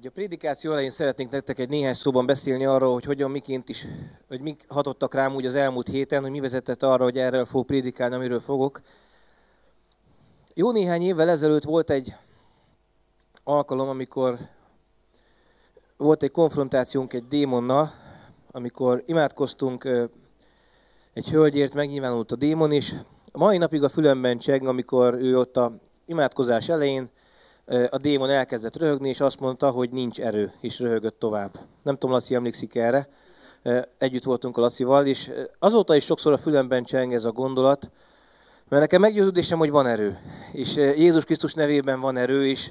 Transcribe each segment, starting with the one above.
Ugye a prédikáció elején szeretnénk nektek egy néhány szóban beszélni arról, hogy hogyan, miként is, hogy mik hatottak rám úgy az elmúlt héten, hogy mi vezetett arra, hogy erről fog prédikálni, amiről fogok. Jó néhány évvel ezelőtt volt egy alkalom, amikor volt egy konfrontációnk egy démonnal, amikor imádkoztunk, egy hölgyért megnyilvánult a démon is. A mai napig a fülemben cseng, amikor ő ott a imádkozás elején a démon elkezdett röhögni, és azt mondta, hogy nincs erő, és röhögött tovább. Nem tudom, Laci emlékszik erre. Együtt voltunk a Lacival, és azóta is sokszor a fülemben cseng ez a gondolat, mert nekem meggyőződésem, hogy van erő. És Jézus Krisztus nevében van erő, és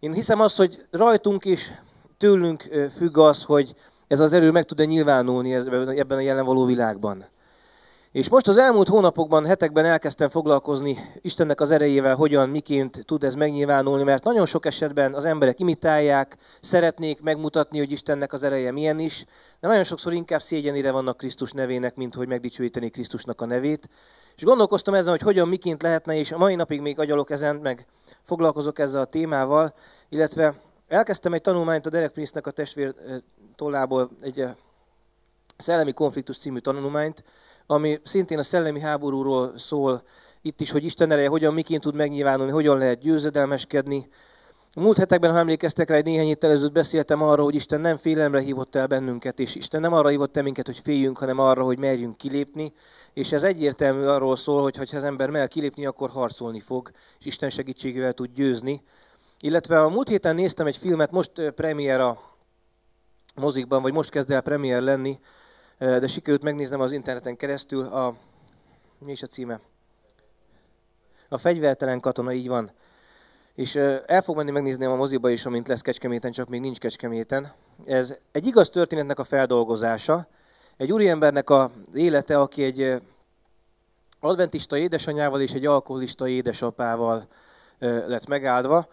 én hiszem azt, hogy rajtunk is tőlünk függ az, hogy ez az erő meg tud-e nyilvánulni ebben a jelen való világban. És most az elmúlt hónapokban, hetekben elkezdtem foglalkozni Istennek az erejével, hogyan, miként tud ez megnyilvánulni, mert nagyon sok esetben az emberek imitálják, szeretnék megmutatni, hogy Istennek az ereje milyen is, de nagyon sokszor inkább szégyenére vannak Krisztus nevének, mint hogy megdicsőíteni Krisztusnak a nevét. És gondolkoztam ezen, hogy hogyan, miként lehetne, és a mai napig még agyalok ezen, meg foglalkozok ezzel a témával, illetve elkezdtem egy tanulmányt a Derek Prince-nek a testvér tollából, egy eh, szellemi konfliktus című tanulmányt, ami szintén a szellemi háborúról szól, itt is, hogy Isten ereje hogyan, miként tud megnyilvánulni, hogyan lehet győzedelmeskedni. Múlt hetekben, ha emlékeztek rá, egy néhány héttel ezelőtt beszéltem arról, hogy Isten nem félelemre hívott el bennünket, és Isten nem arra hívott el minket, hogy féljünk, hanem arra, hogy merjünk kilépni, és ez egyértelmű arról szól, hogy ha az ember mer kilépni, akkor harcolni fog, és Isten segítségével tud győzni. Illetve a múlt héten néztem egy filmet, most eh, premier a mozikban, vagy most kezd el premier lenni, de sikerült megnéznem az interneten keresztül, a, mi is a címe? A fegyvertelen katona, így van. És el fog menni megnézni a moziba is, amint lesz Kecskeméten, csak még nincs Kecskeméten. Ez egy igaz történetnek a feldolgozása. Egy úriembernek a élete, aki egy adventista édesanyával és egy alkoholista édesapával lett megáldva.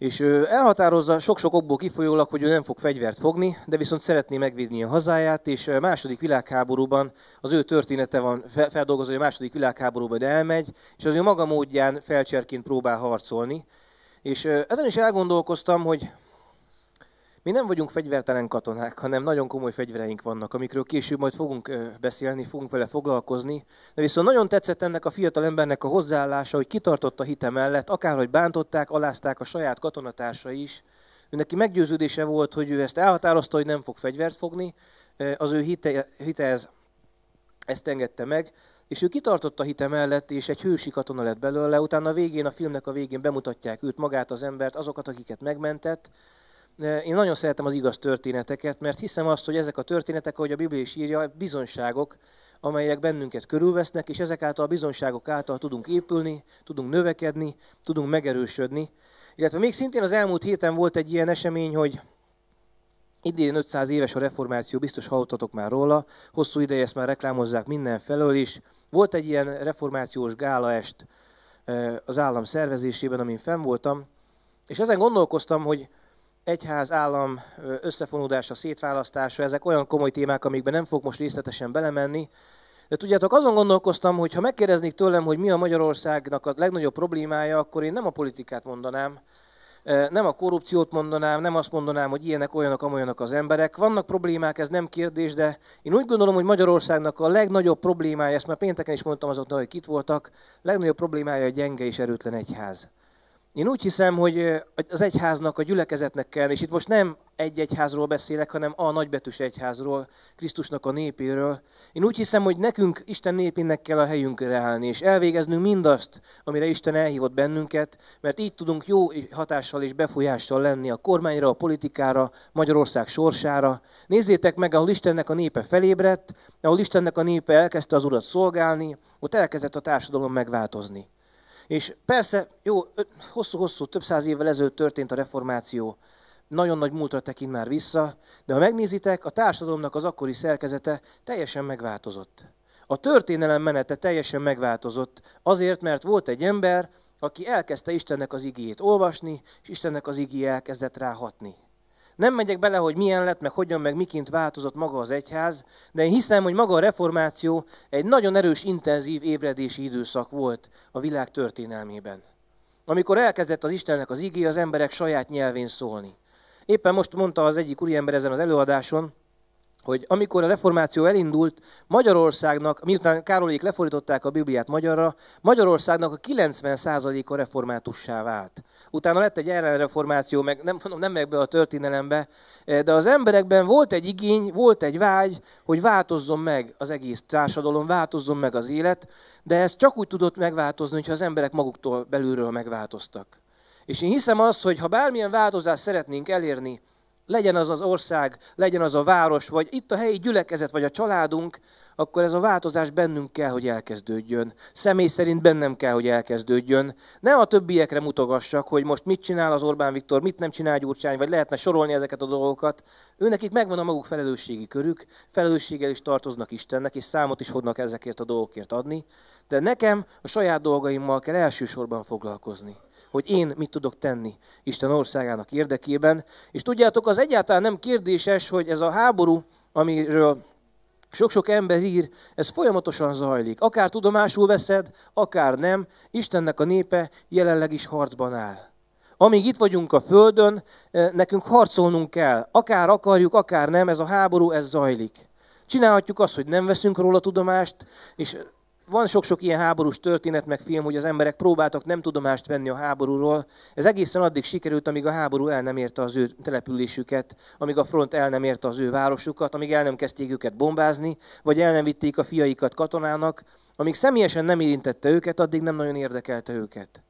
És elhatározza sok-sok okból kifolyólag, hogy ő nem fog fegyvert fogni, de viszont szeretné megvédni a hazáját, és a második világháborúban az ő története van feldolgozva, hogy a második világháborúban elmegy, és az ő maga módján felcserként próbál harcolni. És ezen is elgondolkoztam, hogy mi nem vagyunk fegyvertelen katonák, hanem nagyon komoly fegyvereink vannak, amikről később majd fogunk beszélni, fogunk vele foglalkozni. De viszont nagyon tetszett ennek a fiatal embernek a hozzáállása, hogy kitartott a hite mellett, akárhogy bántották, alázták a saját katonatársa is. Ő neki meggyőződése volt, hogy ő ezt elhatározta, hogy nem fog fegyvert fogni, az ő hite, hite ez, ezt engedte meg, és ő kitartott a hite mellett, és egy hősi katona lett belőle, utána a végén, a filmnek a végén bemutatják őt, magát az embert, azokat, akiket megmentett, én nagyon szeretem az igaz történeteket, mert hiszem azt, hogy ezek a történetek, ahogy a Biblia is írja, bizonságok, amelyek bennünket körülvesznek, és ezek által a bizonságok által tudunk épülni, tudunk növekedni, tudunk megerősödni. Illetve még szintén az elmúlt héten volt egy ilyen esemény, hogy idén 500 éves a reformáció, biztos hallottatok már róla, hosszú ideje ezt már reklámozzák mindenfelől is. Volt egy ilyen reformációs gálaest az állam szervezésében, amin fenn voltam, és ezen gondolkoztam, hogy egyház, állam összefonódása, szétválasztása, ezek olyan komoly témák, amikben nem fog most részletesen belemenni. De tudjátok, azon gondolkoztam, hogy ha megkérdeznék tőlem, hogy mi a Magyarországnak a legnagyobb problémája, akkor én nem a politikát mondanám, nem a korrupciót mondanám, nem azt mondanám, hogy ilyenek, olyanok, amolyanok az emberek. Vannak problémák, ez nem kérdés, de én úgy gondolom, hogy Magyarországnak a legnagyobb problémája, ezt már pénteken is mondtam azoknak, hogy itt voltak, legnagyobb problémája a gyenge és erőtlen egyház. Én úgy hiszem, hogy az egyháznak, a gyülekezetnek kell, és itt most nem egy egyházról beszélek, hanem a nagybetűs egyházról, Krisztusnak a népéről. Én úgy hiszem, hogy nekünk, Isten népének kell a helyünkre állni, és elvégeznünk mindazt, amire Isten elhívott bennünket, mert így tudunk jó hatással és befolyással lenni a kormányra, a politikára, Magyarország sorsára. Nézzétek meg, ahol Istennek a népe felébredt, ahol Istennek a népe elkezdte az Urat szolgálni, ott elkezdett a társadalom megváltozni. És persze, jó, hosszú-hosszú, több száz évvel ezelőtt történt a reformáció. Nagyon nagy múltra tekint már vissza, de ha megnézitek, a társadalomnak az akkori szerkezete teljesen megváltozott. A történelem menete teljesen megváltozott, azért, mert volt egy ember, aki elkezdte Istennek az igéjét olvasni, és Istennek az igéje elkezdett ráhatni. Nem megyek bele, hogy milyen lett, meg hogyan, meg miként változott maga az egyház, de én hiszem, hogy maga a reformáció egy nagyon erős, intenzív ébredési időszak volt a világ történelmében. Amikor elkezdett az Istennek az igé, az emberek saját nyelvén szólni. Éppen most mondta az egyik úriember ezen az előadáson, hogy amikor a reformáció elindult, Magyarországnak, miután Károlyék lefordították a Bibliát magyarra, Magyarországnak a 90%-a reformátussá vált. Utána lett egy ellenreformáció, meg nem, mondom nem megy be a történelembe, de az emberekben volt egy igény, volt egy vágy, hogy változzon meg az egész társadalom, változzon meg az élet, de ez csak úgy tudott megváltozni, hogyha az emberek maguktól belülről megváltoztak. És én hiszem azt, hogy ha bármilyen változást szeretnénk elérni, legyen az az ország, legyen az a város, vagy itt a helyi gyülekezet, vagy a családunk, akkor ez a változás bennünk kell, hogy elkezdődjön. Személy szerint bennem kell, hogy elkezdődjön. Ne a többiekre mutogassak, hogy most mit csinál az Orbán Viktor, mit nem csinál Gyurcsány, vagy lehetne sorolni ezeket a dolgokat. Őnekik megvan a maguk felelősségi körük, felelősséggel is tartoznak Istennek, és számot is fognak ezekért a dolgokért adni. De nekem a saját dolgaimmal kell elsősorban foglalkozni hogy én mit tudok tenni Isten országának érdekében. És tudjátok, az egyáltalán nem kérdéses, hogy ez a háború, amiről sok-sok ember ír, ez folyamatosan zajlik. Akár tudomásul veszed, akár nem, Istennek a népe jelenleg is harcban áll. Amíg itt vagyunk a Földön, eh, nekünk harcolnunk kell. Akár akarjuk, akár nem, ez a háború, ez zajlik. Csinálhatjuk azt, hogy nem veszünk róla tudomást, és van sok-sok ilyen háborús történet, meg film, hogy az emberek próbáltak nem tudomást venni a háborúról. Ez egészen addig sikerült, amíg a háború el nem érte az ő településüket, amíg a front el nem érte az ő városukat, amíg el nem kezdték őket bombázni, vagy el nem vitték a fiaikat katonának, amíg személyesen nem érintette őket, addig nem nagyon érdekelte őket.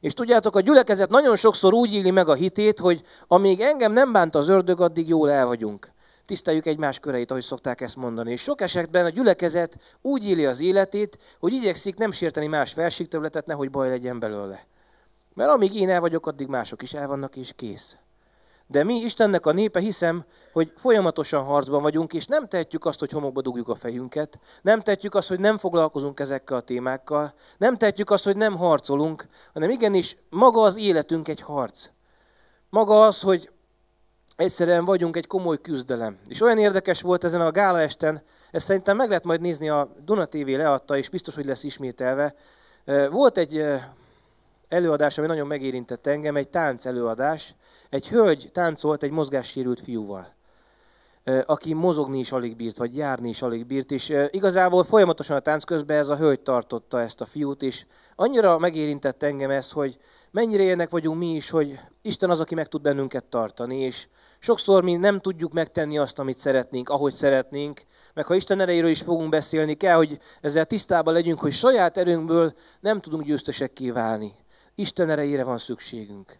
És tudjátok, a gyülekezet nagyon sokszor úgy éli meg a hitét, hogy amíg engem nem bánt az ördög, addig jól el vagyunk tiszteljük egymás köreit, ahogy szokták ezt mondani. És sok esetben a gyülekezet úgy éli az életét, hogy igyekszik nem sérteni más felségterületet, nehogy baj legyen belőle. Mert amíg én el vagyok, addig mások is el vannak, és kész. De mi, Istennek a népe, hiszem, hogy folyamatosan harcban vagyunk, és nem tehetjük azt, hogy homokba dugjuk a fejünket, nem tehetjük azt, hogy nem foglalkozunk ezekkel a témákkal, nem tehetjük azt, hogy nem harcolunk, hanem igenis maga az életünk egy harc. Maga az, hogy egyszerűen vagyunk egy komoly küzdelem. És olyan érdekes volt ezen a gálaesten, ezt szerintem meg lehet majd nézni a Duna TV leadta, és biztos, hogy lesz ismételve. Volt egy előadás, ami nagyon megérintett engem, egy tánc előadás. Egy hölgy táncolt egy mozgássérült fiúval aki mozogni is alig bírt, vagy járni is alig bírt, és igazából folyamatosan a tánc közben ez a hölgy tartotta ezt a fiút, és annyira megérintett engem ez, hogy mennyire ilyenek vagyunk mi is, hogy Isten az, aki meg tud bennünket tartani, és sokszor mi nem tudjuk megtenni azt, amit szeretnénk, ahogy szeretnénk, meg ha Isten erejéről is fogunk beszélni, kell, hogy ezzel tisztában legyünk, hogy saját erőnkből nem tudunk győztesek kiválni. Isten erejére van szükségünk.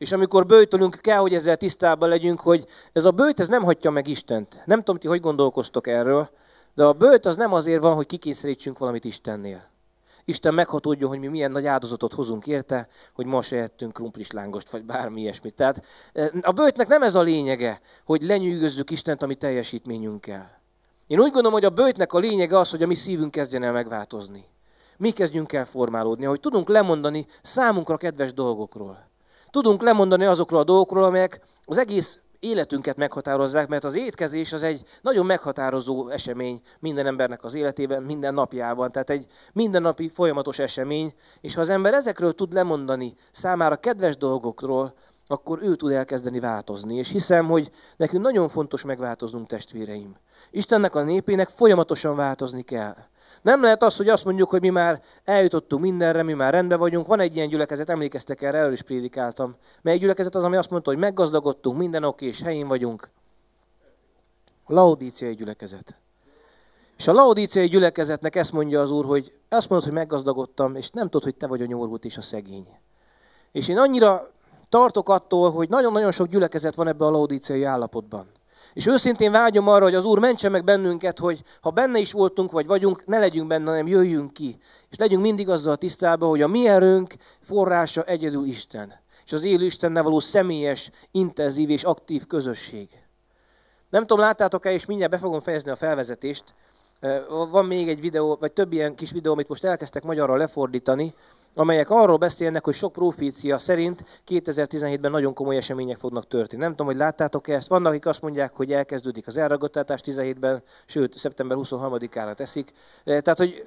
És amikor bőjtölünk, kell, hogy ezzel tisztában legyünk, hogy ez a bőjt ez nem hagyja meg Istent. Nem tudom, ti hogy gondolkoztok erről, de a bőjt az nem azért van, hogy kikényszerítsünk valamit Istennél. Isten meghatódjon, hogy mi milyen nagy áldozatot hozunk érte, hogy ma se ettünk krumplis lángost, vagy bármi ilyesmit. Tehát eh, a bőjtnek nem ez a lényege, hogy lenyűgözzük Istent a mi teljesítményünkkel. Én úgy gondolom, hogy a bőjtnek a lényege az, hogy a mi szívünk kezdjen el megváltozni. Mi kezdjünk el formálódni, hogy tudunk lemondani számunkra kedves dolgokról. Tudunk lemondani azokról a dolgokról, amelyek az egész életünket meghatározzák, mert az étkezés az egy nagyon meghatározó esemény minden embernek az életében, minden napjában. Tehát egy mindennapi folyamatos esemény, és ha az ember ezekről tud lemondani számára kedves dolgokról, akkor ő tud elkezdeni változni. És hiszem, hogy nekünk nagyon fontos megváltoznunk, testvéreim. Istennek a népének folyamatosan változni kell. Nem lehet az, hogy azt mondjuk, hogy mi már eljutottunk mindenre, mi már rendben vagyunk. Van egy ilyen gyülekezet, emlékeztek erre, erről is prédikáltam. Mely gyülekezet az, ami azt mondta, hogy meggazdagodtunk, minden oké, és helyén vagyunk. Laodíciai gyülekezet. És a laodíciai gyülekezetnek ezt mondja az úr, hogy azt mondod, hogy meggazdagodtam, és nem tudod, hogy te vagy a nyomorult és a szegény. És én annyira tartok attól, hogy nagyon-nagyon sok gyülekezet van ebben a laodíciai állapotban. És őszintén vágyom arra, hogy az Úr mentse meg bennünket, hogy ha benne is voltunk, vagy vagyunk, ne legyünk benne, hanem jöjjünk ki. És legyünk mindig azzal tisztában, hogy a mi erőnk forrása egyedül Isten. És az élő Istennel való személyes, intenzív és aktív közösség. Nem tudom, láttátok-e, és mindjárt be fogom fejezni a felvezetést. Van még egy videó, vagy több ilyen kis videó, amit most elkezdtek magyarra lefordítani, amelyek arról beszélnek, hogy sok profícia szerint 2017-ben nagyon komoly események fognak történni. Nem tudom, hogy láttátok-e ezt. Vannak, akik azt mondják, hogy elkezdődik az elragadtatás 17-ben, sőt, szeptember 23-ára teszik. Eh, tehát, hogy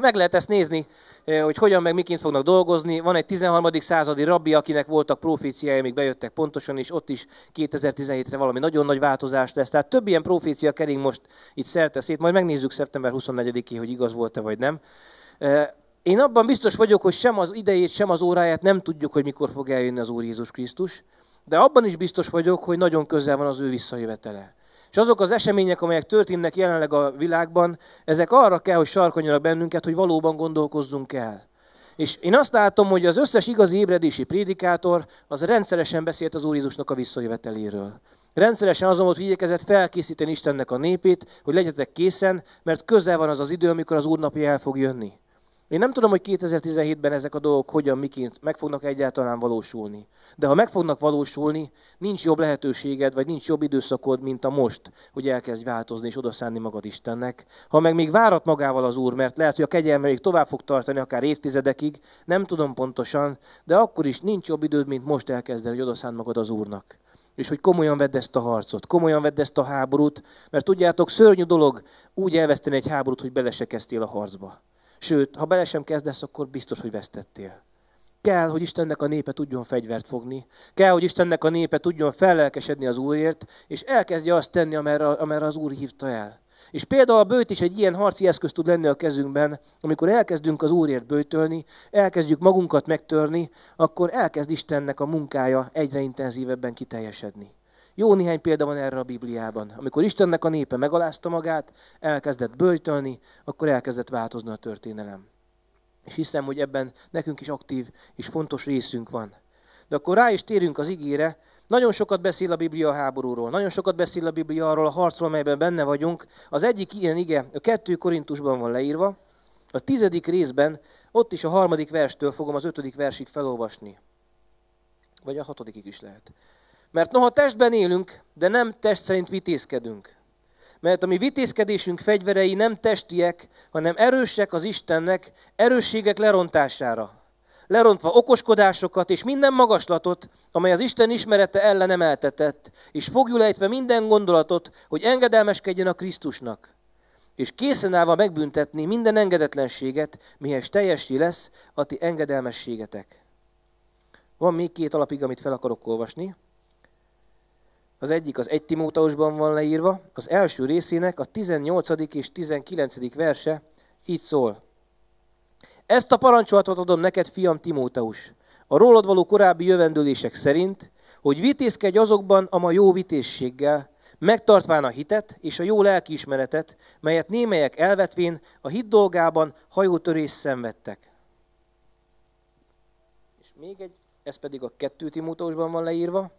meg lehet ezt nézni, eh, hogy hogyan meg miként fognak dolgozni. Van egy 13. századi rabbi, akinek voltak proféciái, amik bejöttek pontosan, és ott is 2017-re valami nagyon nagy változás lesz. Tehát több ilyen profécia kering most itt szerte szét, majd megnézzük szeptember 24-én, hogy igaz volt-e vagy nem. Eh, én abban biztos vagyok, hogy sem az idejét, sem az óráját nem tudjuk, hogy mikor fog eljönni az Úr Jézus Krisztus, de abban is biztos vagyok, hogy nagyon közel van az ő visszajövetele. És azok az események, amelyek történnek jelenleg a világban, ezek arra kell, hogy sarkonyanak bennünket, hogy valóban gondolkozzunk el. És én azt látom, hogy az összes igazi ébredési prédikátor az rendszeresen beszélt az Úr Jézusnak a visszajöveteléről. Rendszeresen azon volt, hogy igyekezett felkészíteni Istennek a népét, hogy legyetek készen, mert közel van az az idő, amikor az napja el fog jönni. Én nem tudom, hogy 2017-ben ezek a dolgok hogyan, miként meg fognak egyáltalán valósulni. De ha meg fognak valósulni, nincs jobb lehetőséged, vagy nincs jobb időszakod, mint a most, hogy elkezd változni és odaszánni magad Istennek. Ha meg még várat magával az Úr, mert lehet, hogy a kegyelme még tovább fog tartani, akár évtizedekig, nem tudom pontosan, de akkor is nincs jobb időd, mint most elkezdeni, hogy odaszánd magad az Úrnak és hogy komolyan vedd ezt a harcot, komolyan vedd ezt a háborút, mert tudjátok, szörnyű dolog úgy elveszteni egy háborút, hogy belesekeztél a harcba. Sőt, ha bele sem kezdesz, akkor biztos, hogy vesztettél. Kell, hogy Istennek a népe tudjon fegyvert fogni. Kell, hogy Istennek a népe tudjon fellelkesedni az Úrért, és elkezdje azt tenni, amerre, amerre az Úr hívta el. És például a bőt is egy ilyen harci eszköz tud lenni a kezünkben, amikor elkezdünk az Úrért bőtölni, elkezdjük magunkat megtörni, akkor elkezd Istennek a munkája egyre intenzívebben kiteljesedni. Jó néhány példa van erre a Bibliában. Amikor Istennek a népe megalázta magát, elkezdett böjtölni, akkor elkezdett változni a történelem. És hiszem, hogy ebben nekünk is aktív és fontos részünk van. De akkor rá is térünk az igére. Nagyon sokat beszél a Biblia a háborúról, nagyon sokat beszél a Biblia arról a harcról, amelyben benne vagyunk. Az egyik ilyen ige a kettő Korintusban van leírva, a tizedik részben, ott is a harmadik verstől fogom az ötödik versig felolvasni. Vagy a hatodikig is lehet. Mert noha testben élünk, de nem test szerint vitézkedünk. Mert a mi vitézkedésünk fegyverei nem testiek, hanem erősek az Istennek erősségek lerontására. Lerontva okoskodásokat és minden magaslatot, amely az Isten ismerete ellen emeltetett, és ejtve minden gondolatot, hogy engedelmeskedjen a Krisztusnak és készen állva megbüntetni minden engedetlenséget, mihez teljesi lesz a ti engedelmességetek. Van még két alapig, amit fel akarok olvasni. Az egyik az 1 Timótausban van leírva, az első részének a 18. és 19. verse így szól. Ezt a parancsolatot adom neked, fiam Timótaus, a rólad való korábbi jövendőlések szerint, hogy vitézkedj azokban a ma jó vitézséggel, megtartván a hitet és a jó lelkiismeretet, melyet némelyek elvetvén a hit dolgában hajótörés szenvedtek. És még egy, ez pedig a kettő Timótausban van leírva,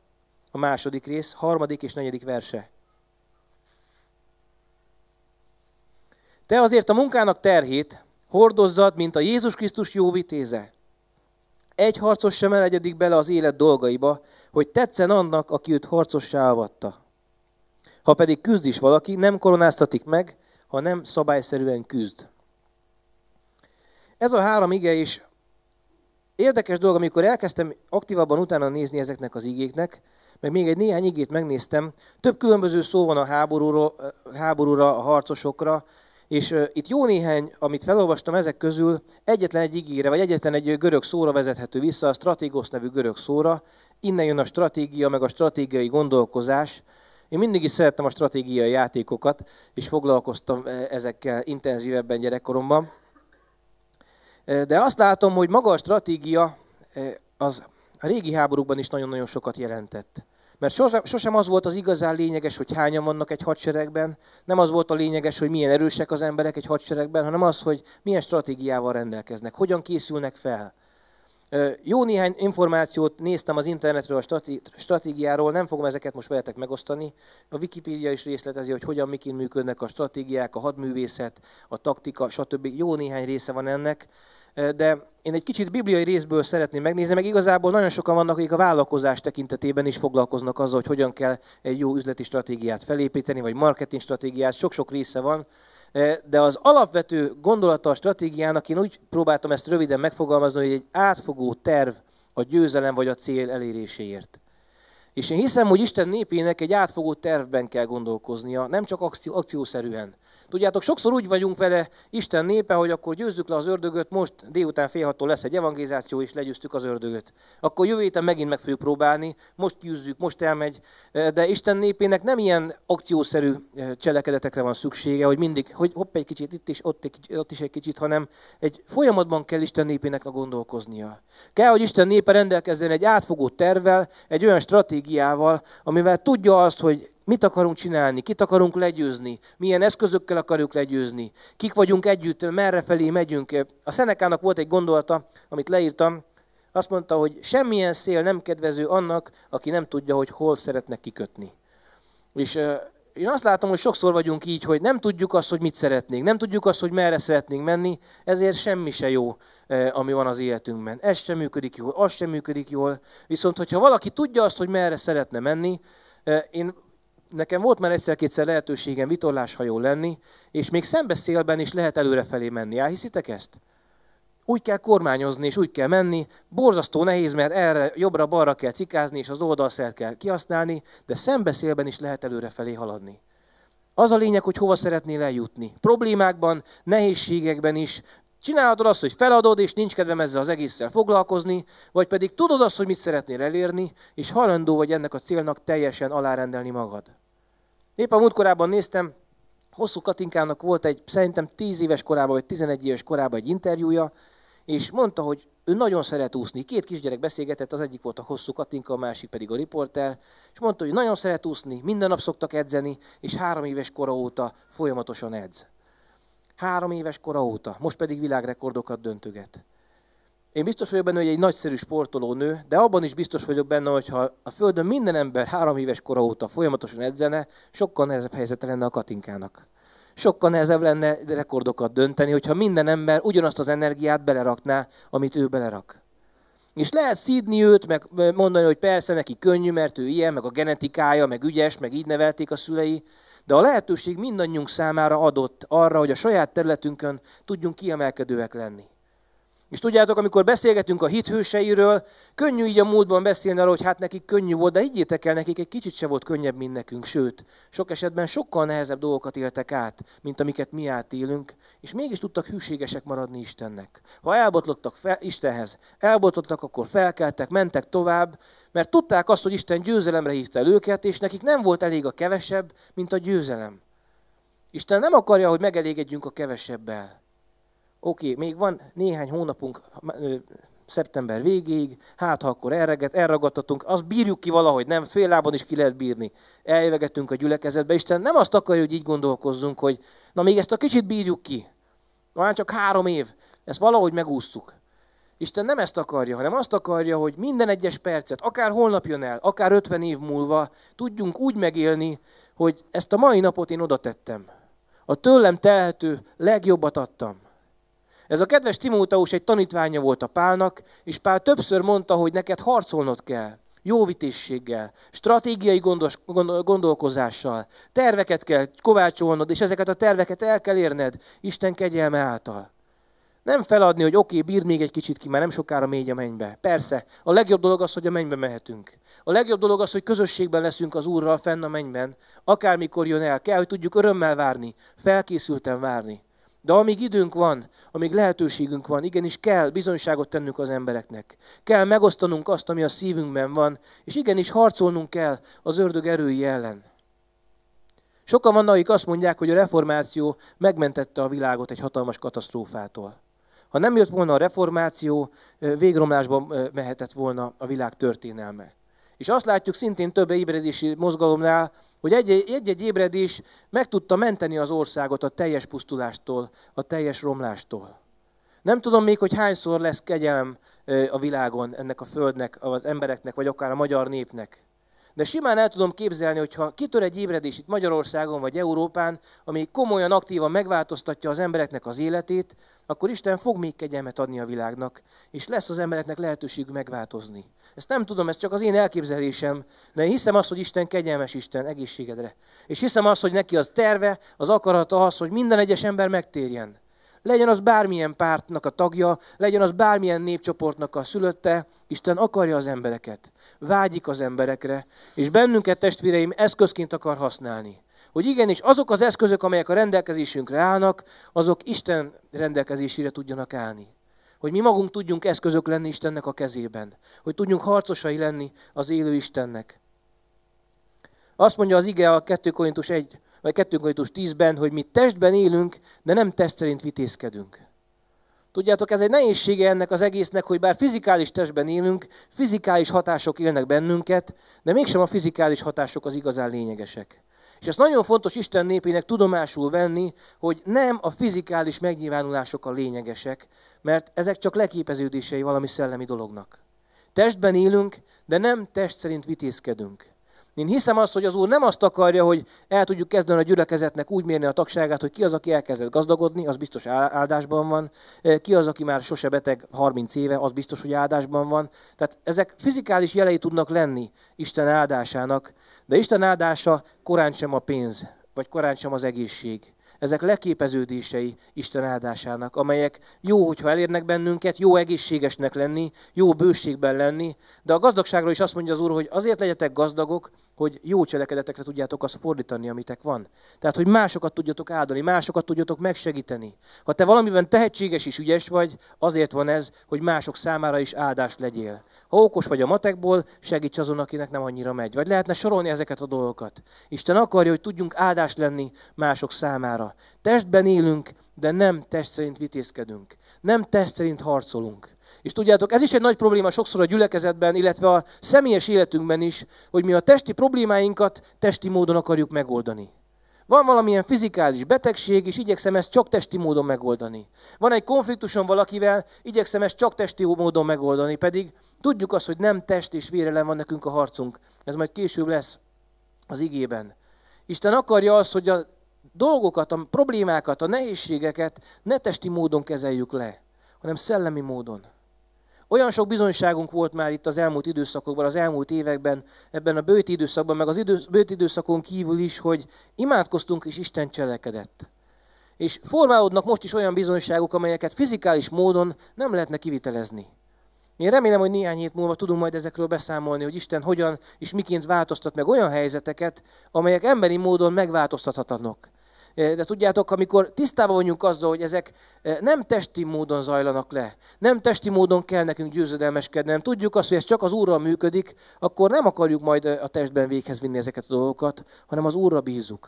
a második rész, harmadik és negyedik verse. Te azért a munkának terhét hordozzad, mint a Jézus Krisztus jó vitéze. Egy harcos sem elegyedik bele az élet dolgaiba, hogy tetszen annak, aki őt harcossá avatta. Ha pedig küzd is valaki, nem koronáztatik meg, ha nem szabályszerűen küzd. Ez a három ige is érdekes dolog, amikor elkezdtem aktívabban utána nézni ezeknek az igéknek, meg még egy néhány igét megnéztem. Több különböző szó van a háborúra, háborúra a harcosokra, és itt jó néhány, amit felolvastam ezek közül, egyetlen egy igére, vagy egyetlen egy görög szóra vezethető vissza, a stratégosz nevű görög szóra. Innen jön a stratégia, meg a stratégiai gondolkozás. Én mindig is szerettem a stratégiai játékokat, és foglalkoztam ezekkel intenzívebben gyerekkoromban. De azt látom, hogy maga a stratégia az a régi háborúkban is nagyon-nagyon sokat jelentett. Mert sosem, sosem az volt az igazán lényeges, hogy hányan vannak egy hadseregben, nem az volt a lényeges, hogy milyen erősek az emberek egy hadseregben, hanem az, hogy milyen stratégiával rendelkeznek, hogyan készülnek fel. Jó néhány információt néztem az internetről a stratégiáról, nem fogom ezeket most veletek megosztani. A Wikipédia is részletezi, hogy hogyan, miként működnek a stratégiák, a hadművészet, a taktika, stb. Jó néhány része van ennek, de én egy kicsit bibliai részből szeretném megnézni, meg igazából nagyon sokan vannak, akik a vállalkozás tekintetében is foglalkoznak azzal, hogy hogyan kell egy jó üzleti stratégiát felépíteni, vagy marketing stratégiát, sok-sok része van. De az alapvető gondolata a stratégiának, én úgy próbáltam ezt röviden megfogalmazni, hogy egy átfogó terv a győzelem vagy a cél eléréséért. És én hiszem, hogy Isten népének egy átfogó tervben kell gondolkoznia, nem csak akció, akciószerűen. Tudjátok, sokszor úgy vagyunk vele Isten népe, hogy akkor győzzük le az ördögöt, most délután fél hattól lesz egy evangelizáció, és legyőztük az ördögöt. Akkor jövő héten megint meg fogjuk próbálni, most győzzük, most elmegy. De Isten népének nem ilyen akciószerű eh, cselekedetekre van szüksége, hogy mindig, hogy hopp egy kicsit itt is, ott, egy kicsit, ott is egy kicsit, hanem egy folyamatban kell Isten népének a gondolkoznia. Kell, hogy Isten népe rendelkezzen egy átfogó tervvel, egy olyan stratégiával, amivel tudja azt, hogy Mit akarunk csinálni? Kit akarunk legyőzni? Milyen eszközökkel akarjuk legyőzni? Kik vagyunk együtt? Merre felé megyünk? A Szenekának volt egy gondolata, amit leírtam. Azt mondta, hogy semmilyen szél nem kedvező annak, aki nem tudja, hogy hol szeretne kikötni. És én azt látom, hogy sokszor vagyunk így, hogy nem tudjuk azt, hogy mit szeretnénk, nem tudjuk azt, hogy merre szeretnénk menni, ezért semmi se jó, ami van az életünkben. Ez sem működik jól, az sem működik jól. Viszont, hogyha valaki tudja azt, hogy merre szeretne menni, én nekem volt már egyszer-kétszer lehetőségem vitorláshajó lenni, és még szembeszélben is lehet előrefelé menni. Elhiszitek ezt? Úgy kell kormányozni, és úgy kell menni. Borzasztó nehéz, mert erre, jobbra-balra kell cikázni, és az oldalszert kell kihasználni, de szembeszélben is lehet előrefelé haladni. Az a lényeg, hogy hova szeretnél eljutni. Problémákban, nehézségekben is, Csinálhatod azt, hogy feladod, és nincs kedvem ezzel az egésszel foglalkozni, vagy pedig tudod azt, hogy mit szeretnél elérni, és hajlandó vagy ennek a célnak teljesen alárendelni magad. Épp a múltkorában néztem, Hosszú Katinkának volt egy, szerintem 10 éves korában, vagy 11 éves korában egy interjúja, és mondta, hogy ő nagyon szeret úszni. Két kisgyerek beszélgetett, az egyik volt a hosszú Katinka, a másik pedig a riporter, és mondta, hogy nagyon szeret úszni, minden nap szoktak edzeni, és három éves kora óta folyamatosan edz. Három éves kora óta, most pedig világrekordokat döntöget. Én biztos vagyok benne, hogy egy nagyszerű sportoló nő, de abban is biztos vagyok benne, hogy ha a Földön minden ember három éves kora óta folyamatosan edzene, sokkal nehezebb helyzete lenne a Katinkának. Sokkal nehezebb lenne rekordokat dönteni, hogyha minden ember ugyanazt az energiát belerakná, amit ő belerak. És lehet szídni őt, meg mondani, hogy persze neki könnyű, mert ő ilyen, meg a genetikája, meg ügyes, meg így nevelték a szülei, de a lehetőség mindannyiunk számára adott arra, hogy a saját területünkön tudjunk kiemelkedőek lenni. És tudjátok, amikor beszélgetünk a hithőseiről, könnyű így a múltban beszélni arról, hogy hát nekik könnyű volt, de higgyétek el, nekik egy kicsit se volt könnyebb, mint nekünk. Sőt, sok esetben sokkal nehezebb dolgokat éltek át, mint amiket mi átélünk, és mégis tudtak hűségesek maradni Istennek. Ha elbotlottak fel, Istenhez, elbotlottak, akkor felkeltek, mentek tovább, mert tudták azt, hogy Isten győzelemre hívta el őket, és nekik nem volt elég a kevesebb, mint a győzelem. Isten nem akarja, hogy megelégedjünk a kevesebbel oké, okay, még van néhány hónapunk szeptember végéig, hát ha akkor elreget, elragadtatunk, azt bírjuk ki valahogy, nem, fél lábon is ki lehet bírni. Eljövegettünk a gyülekezetbe, Isten nem azt akarja, hogy így gondolkozzunk, hogy na még ezt a kicsit bírjuk ki, már hát csak három év, ezt valahogy megúsztuk. Isten nem ezt akarja, hanem azt akarja, hogy minden egyes percet, akár holnap jön el, akár 50 év múlva, tudjunk úgy megélni, hogy ezt a mai napot én oda tettem. A tőlem telhető legjobbat adtam. Ez a kedves Timóteus egy tanítványa volt a Pálnak, és Pál többször mondta, hogy neked harcolnod kell jóvitészséggel, stratégiai gondos, gondolkozással, terveket kell kovácsolnod, és ezeket a terveket el kell érned Isten kegyelme által. Nem feladni, hogy oké, okay, bír még egy kicsit ki, már nem sokára mégy a mennybe. Persze, a legjobb dolog az, hogy a mennybe mehetünk. A legjobb dolog az, hogy közösségben leszünk az Úrral fenn a mennyben. Akármikor jön el, kell, hogy tudjuk örömmel várni, felkészülten várni. De amíg időnk van, amíg lehetőségünk van, igenis kell bizonyságot tennünk az embereknek. Kell megosztanunk azt, ami a szívünkben van, és igenis harcolnunk kell az ördög erői ellen. Sokan vannak, akik azt mondják, hogy a reformáció megmentette a világot egy hatalmas katasztrófától. Ha nem jött volna a reformáció, végromlásban mehetett volna a világ történelme. És azt látjuk szintén több ébredési mozgalomnál, hogy egy-egy ébredés meg tudta menteni az országot a teljes pusztulástól, a teljes romlástól. Nem tudom még, hogy hányszor lesz kegyelem a világon, ennek a földnek, az embereknek, vagy akár a magyar népnek. De simán el tudom képzelni, hogy ha kitör egy ébredés itt Magyarországon vagy Európán, ami komolyan aktívan megváltoztatja az embereknek az életét, akkor Isten fog még kegyelmet adni a világnak, és lesz az embereknek lehetőség megváltozni. Ezt nem tudom, ez csak az én elképzelésem, de én hiszem azt, hogy Isten kegyelmes Isten egészségedre. És hiszem azt, hogy neki az terve, az akarata az, hogy minden egyes ember megtérjen legyen az bármilyen pártnak a tagja, legyen az bármilyen népcsoportnak a szülötte, Isten akarja az embereket, vágyik az emberekre, és bennünket, testvéreim, eszközként akar használni. Hogy igenis azok az eszközök, amelyek a rendelkezésünkre állnak, azok Isten rendelkezésére tudjanak állni hogy mi magunk tudjunk eszközök lenni Istennek a kezében, hogy tudjunk harcosai lenni az élő Istennek. Azt mondja az ige a 2 Korintus 1, vagy 2 Korintus 10-ben, hogy mi testben élünk, de nem test szerint vitézkedünk. Tudjátok, ez egy nehézsége ennek az egésznek, hogy bár fizikális testben élünk, fizikális hatások élnek bennünket, de mégsem a fizikális hatások az igazán lényegesek. És ezt nagyon fontos Isten népének tudomásul venni, hogy nem a fizikális megnyilvánulások a lényegesek, mert ezek csak leképeződései valami szellemi dolognak. Testben élünk, de nem test szerint vitézkedünk. Én hiszem azt, hogy az Úr nem azt akarja, hogy el tudjuk kezdeni a gyülekezetnek úgy mérni a tagságát, hogy ki az, aki elkezdett gazdagodni, az biztos áldásban van, ki az, aki már sose beteg 30 éve, az biztos, hogy áldásban van. Tehát ezek fizikális jelei tudnak lenni Isten áldásának, de Isten áldása korán sem a pénz, vagy korán sem az egészség, ezek leképeződései Isten áldásának, amelyek jó, hogyha elérnek bennünket, jó egészségesnek lenni, jó bőségben lenni, de a gazdagságról is azt mondja az Úr, hogy azért legyetek gazdagok, hogy jó cselekedetekre tudjátok azt fordítani, amitek van. Tehát, hogy másokat tudjatok áldani, másokat tudjatok megsegíteni. Ha te valamiben tehetséges és ügyes vagy, azért van ez, hogy mások számára is áldás legyél. Ha okos vagy a matekból, segíts azon, akinek nem annyira megy. Vagy lehetne sorolni ezeket a dolgokat. Isten akarja, hogy tudjunk áldás lenni mások számára. Testben élünk, de nem test szerint vitézkedünk. Nem test szerint harcolunk. És tudjátok, ez is egy nagy probléma sokszor a gyülekezetben, illetve a személyes életünkben is, hogy mi a testi problémáinkat testi módon akarjuk megoldani. Van valamilyen fizikális betegség, és igyekszem ezt csak testi módon megoldani. Van egy konfliktusom valakivel, igyekszem ezt csak testi módon megoldani, pedig tudjuk azt, hogy nem test és vérelem van nekünk a harcunk. Ez majd később lesz az igében. Isten akarja azt, hogy a dolgokat, a problémákat, a nehézségeket ne testi módon kezeljük le, hanem szellemi módon. Olyan sok bizonyságunk volt már itt az elmúlt időszakokban, az elmúlt években, ebben a bőti időszakban, meg az idő, bőti időszakon kívül is, hogy imádkoztunk és Isten cselekedett. És formálódnak most is olyan bizonyságok, amelyeket fizikális módon nem lehetne kivitelezni. Én remélem, hogy néhány hét múlva tudunk majd ezekről beszámolni, hogy Isten hogyan és miként változtat meg olyan helyzeteket, amelyek emberi módon megváltoztathatatlanok. Eh, de tudjátok, amikor tisztában vagyunk azzal, hogy ezek eh, nem testi módon zajlanak le, nem testi módon kell nekünk győzedelmeskednem, tudjuk azt, hogy ez csak az Úrral működik, akkor nem akarjuk majd eh, a testben véghez vinni ezeket a dolgokat, hanem az Úrra bízunk.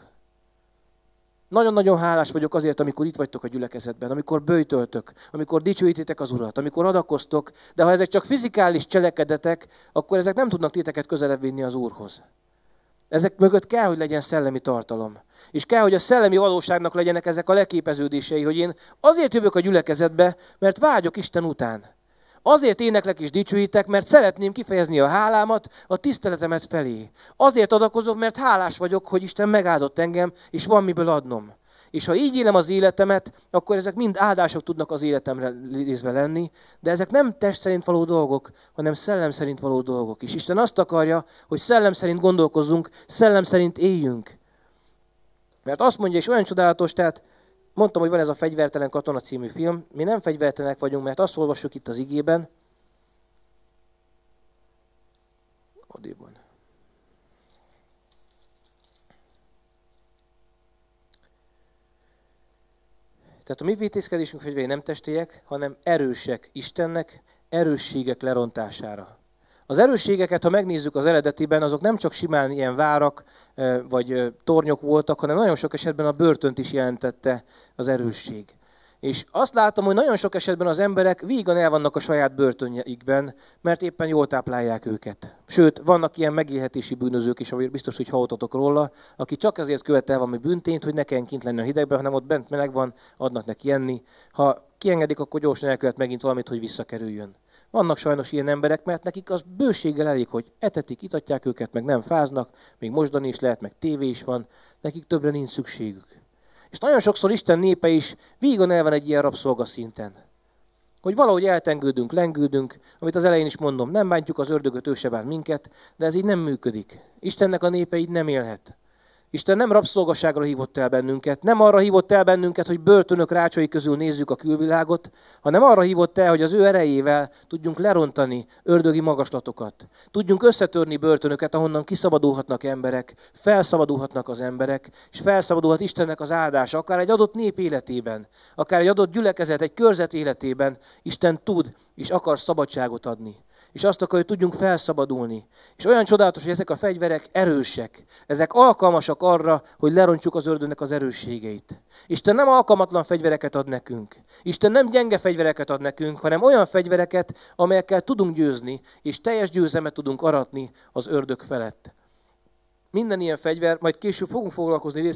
Nagyon-nagyon hálás vagyok azért, amikor itt vagytok a gyülekezetben, amikor böjtöltök, amikor dicsőítitek az Urat, amikor adakoztok, de ha ezek csak fizikális cselekedetek, akkor ezek nem tudnak titeket közelebb vinni az Úrhoz. Ezek mögött kell, hogy legyen szellemi tartalom. És kell, hogy a szellemi valóságnak legyenek ezek a leképeződései, hogy én azért jövök a gyülekezetbe, mert vágyok Isten után. Azért éneklek és dicsőítek, mert szeretném kifejezni a hálámat, a tiszteletemet felé. Azért adakozok, mert hálás vagyok, hogy Isten megáldott engem, és van miből adnom. És ha így élem az életemet, akkor ezek mind áldások tudnak az életemre nézve lenni, de ezek nem test szerint való dolgok, hanem szellem szerint való dolgok is. Isten azt akarja, hogy szellem szerint gondolkozzunk, szellem szerint éljünk. Mert azt mondja, és olyan csodálatos, tehát mondtam, hogy van ez a Fegyvertelen Katona című film, mi nem fegyvertelenek vagyunk, mert azt olvassuk itt az igében, odébb van. Tehát a mi vitézkedésünk fegyverei nem testélyek, hanem erősek Istennek, erősségek lerontására. Az erősségeket, ha megnézzük az eredetiben, azok nem csak simán ilyen várak vagy tornyok voltak, hanem nagyon sok esetben a börtönt is jelentette az erősség. És azt látom, hogy nagyon sok esetben az emberek vígan el vannak a saját börtönjeikben, mert éppen jól táplálják őket. Sőt, vannak ilyen megélhetési bűnözők is, amiről biztos, hogy hallottatok róla, aki csak azért követel valami büntényt, hogy ne kelljen kint lenni a hidegben, hanem ott bent meleg van, adnak neki enni. Ha kiengedik, akkor gyorsan elkövet megint valamit, hogy visszakerüljön. Vannak sajnos ilyen emberek, mert nekik az bőséggel elég, hogy etetik, itatják őket, meg nem fáznak, még mosdani is lehet, meg tévé is van, nekik többre nincs szükségük. És nagyon sokszor Isten népe is vígan el van egy ilyen rabszolgaszinten. Hogy valahogy eltengődünk, lengődünk, amit az elején is mondom, nem bántjuk az ördögöt, ő se bánt minket, de ez így nem működik. Istennek a népe így nem élhet. Isten nem rabszolgaságra hívott el bennünket, nem arra hívott el bennünket, hogy börtönök rácsai közül nézzük a külvilágot, hanem arra hívott el, hogy az ő erejével tudjunk lerontani ördögi magaslatokat. Tudjunk összetörni börtönöket, ahonnan kiszabadulhatnak emberek, felszabadulhatnak az emberek, és felszabadulhat Istennek az áldása, akár egy adott nép életében, akár egy adott gyülekezet, egy körzet életében, Isten tud és akar szabadságot adni és azt akarja, hogy tudjunk felszabadulni. És olyan csodálatos, hogy ezek a fegyverek erősek. Ezek alkalmasak arra, hogy lerontsuk az ördönnek az erősségeit. Isten nem alkalmatlan fegyvereket ad nekünk. Isten nem gyenge fegyvereket ad nekünk, hanem olyan fegyvereket, amelyekkel tudunk győzni, és teljes győzelmet tudunk aratni az ördög felett. Minden ilyen fegyver, majd később fogunk foglalkozni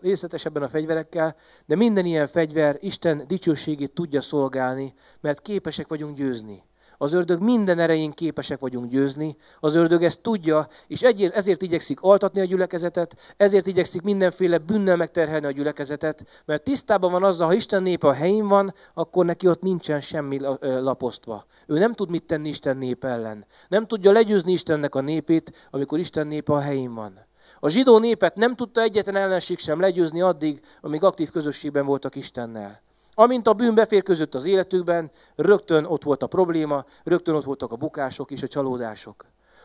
részletesebben a fegyverekkel, de minden ilyen fegyver Isten dicsőségét tudja szolgálni, mert képesek vagyunk győzni. Az ördög minden erején képesek vagyunk győzni, az ördög ezt tudja, és ezért igyekszik altatni a gyülekezetet, ezért igyekszik mindenféle bűnnel megterhelni a gyülekezetet, mert tisztában van azzal, ha Isten népe a helyén van, akkor neki ott nincsen semmi laposztva. Ő nem tud mit tenni Isten nép ellen. Nem tudja legyőzni Istennek a népét, amikor Isten népe a helyén van. A zsidó népet nem tudta egyetlen ellenség sem legyőzni addig, amíg aktív közösségben voltak Istennel. Amint a bűn beférkőzött az életükben, rögtön ott volt a probléma, rögtön ott voltak a bukások és a csalódások.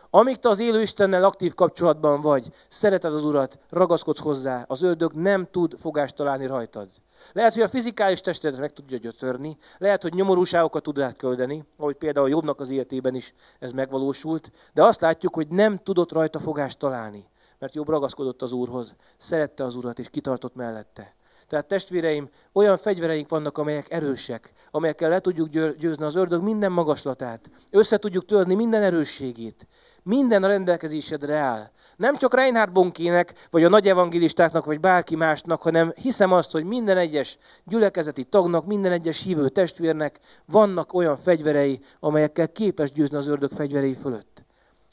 Amíg te az élő Istennel aktív kapcsolatban vagy, szereted az Urat, ragaszkodsz hozzá, az ördög nem tud fogást találni rajtad. Lehet, hogy a fizikális tested meg tudja gyötörni, lehet, hogy nyomorúságokat tud átköldeni, ahogy például Jobbnak az életében is ez megvalósult, de azt látjuk, hogy nem tudott rajta fogást találni, mert Jobb ragaszkodott az Úrhoz, szerette az Urat és kitartott mellette. Tehát testvéreim, olyan fegyvereink vannak, amelyek erősek, amelyekkel le tudjuk győzni az ördög minden magaslatát, össze tudjuk törni minden erősségét, minden a rendelkezésedre áll. Nem csak Reinhard Bonkének, vagy a nagy evangélistáknak, vagy bárki másnak, hanem hiszem azt, hogy minden egyes gyülekezeti tagnak, minden egyes hívő testvérnek vannak olyan fegyverei, amelyekkel képes győzni az ördög fegyverei fölött.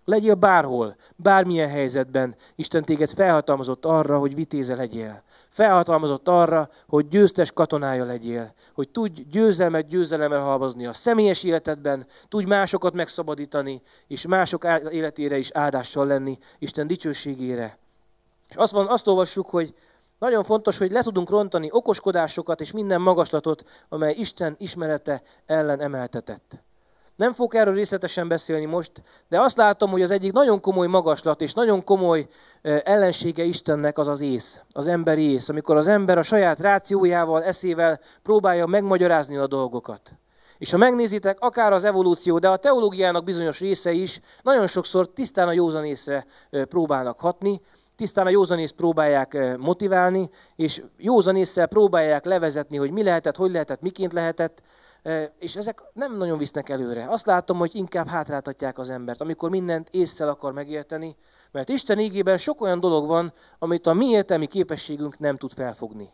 Legyél bárhol, bármilyen helyzetben, Isten téged felhatalmazott arra, hogy vitéze legyél. Felhatalmazott arra, hogy győztes katonája legyél. Hogy tudj győzelmet győzelemmel halmozni a személyes életedben, tudj másokat megszabadítani, és mások életére is áldással lenni, Isten dicsőségére. És azt, van, azt olvassuk, hogy nagyon fontos, hogy le tudunk rontani okoskodásokat és minden magaslatot, amely Isten ismerete ellen emeltetett. Nem fogok erről részletesen beszélni most, de azt látom, hogy az egyik nagyon komoly magaslat és nagyon komoly ellensége Istennek az az ész, az emberi ész, amikor az ember a saját rációjával, eszével próbálja megmagyarázni a dolgokat. És ha megnézitek, akár az evolúció, de a teológiának bizonyos része is nagyon sokszor tisztán a józanészre próbálnak hatni, tisztán a józanész próbálják motiválni, és józanésszel próbálják levezetni, hogy mi lehetett, hogy lehetett, miként lehetett, és ezek nem nagyon visznek előre. Azt látom, hogy inkább hátráltatják az embert, amikor mindent észszel akar megérteni, mert Isten ígében sok olyan dolog van, amit a mi értelmi képességünk nem tud felfogni.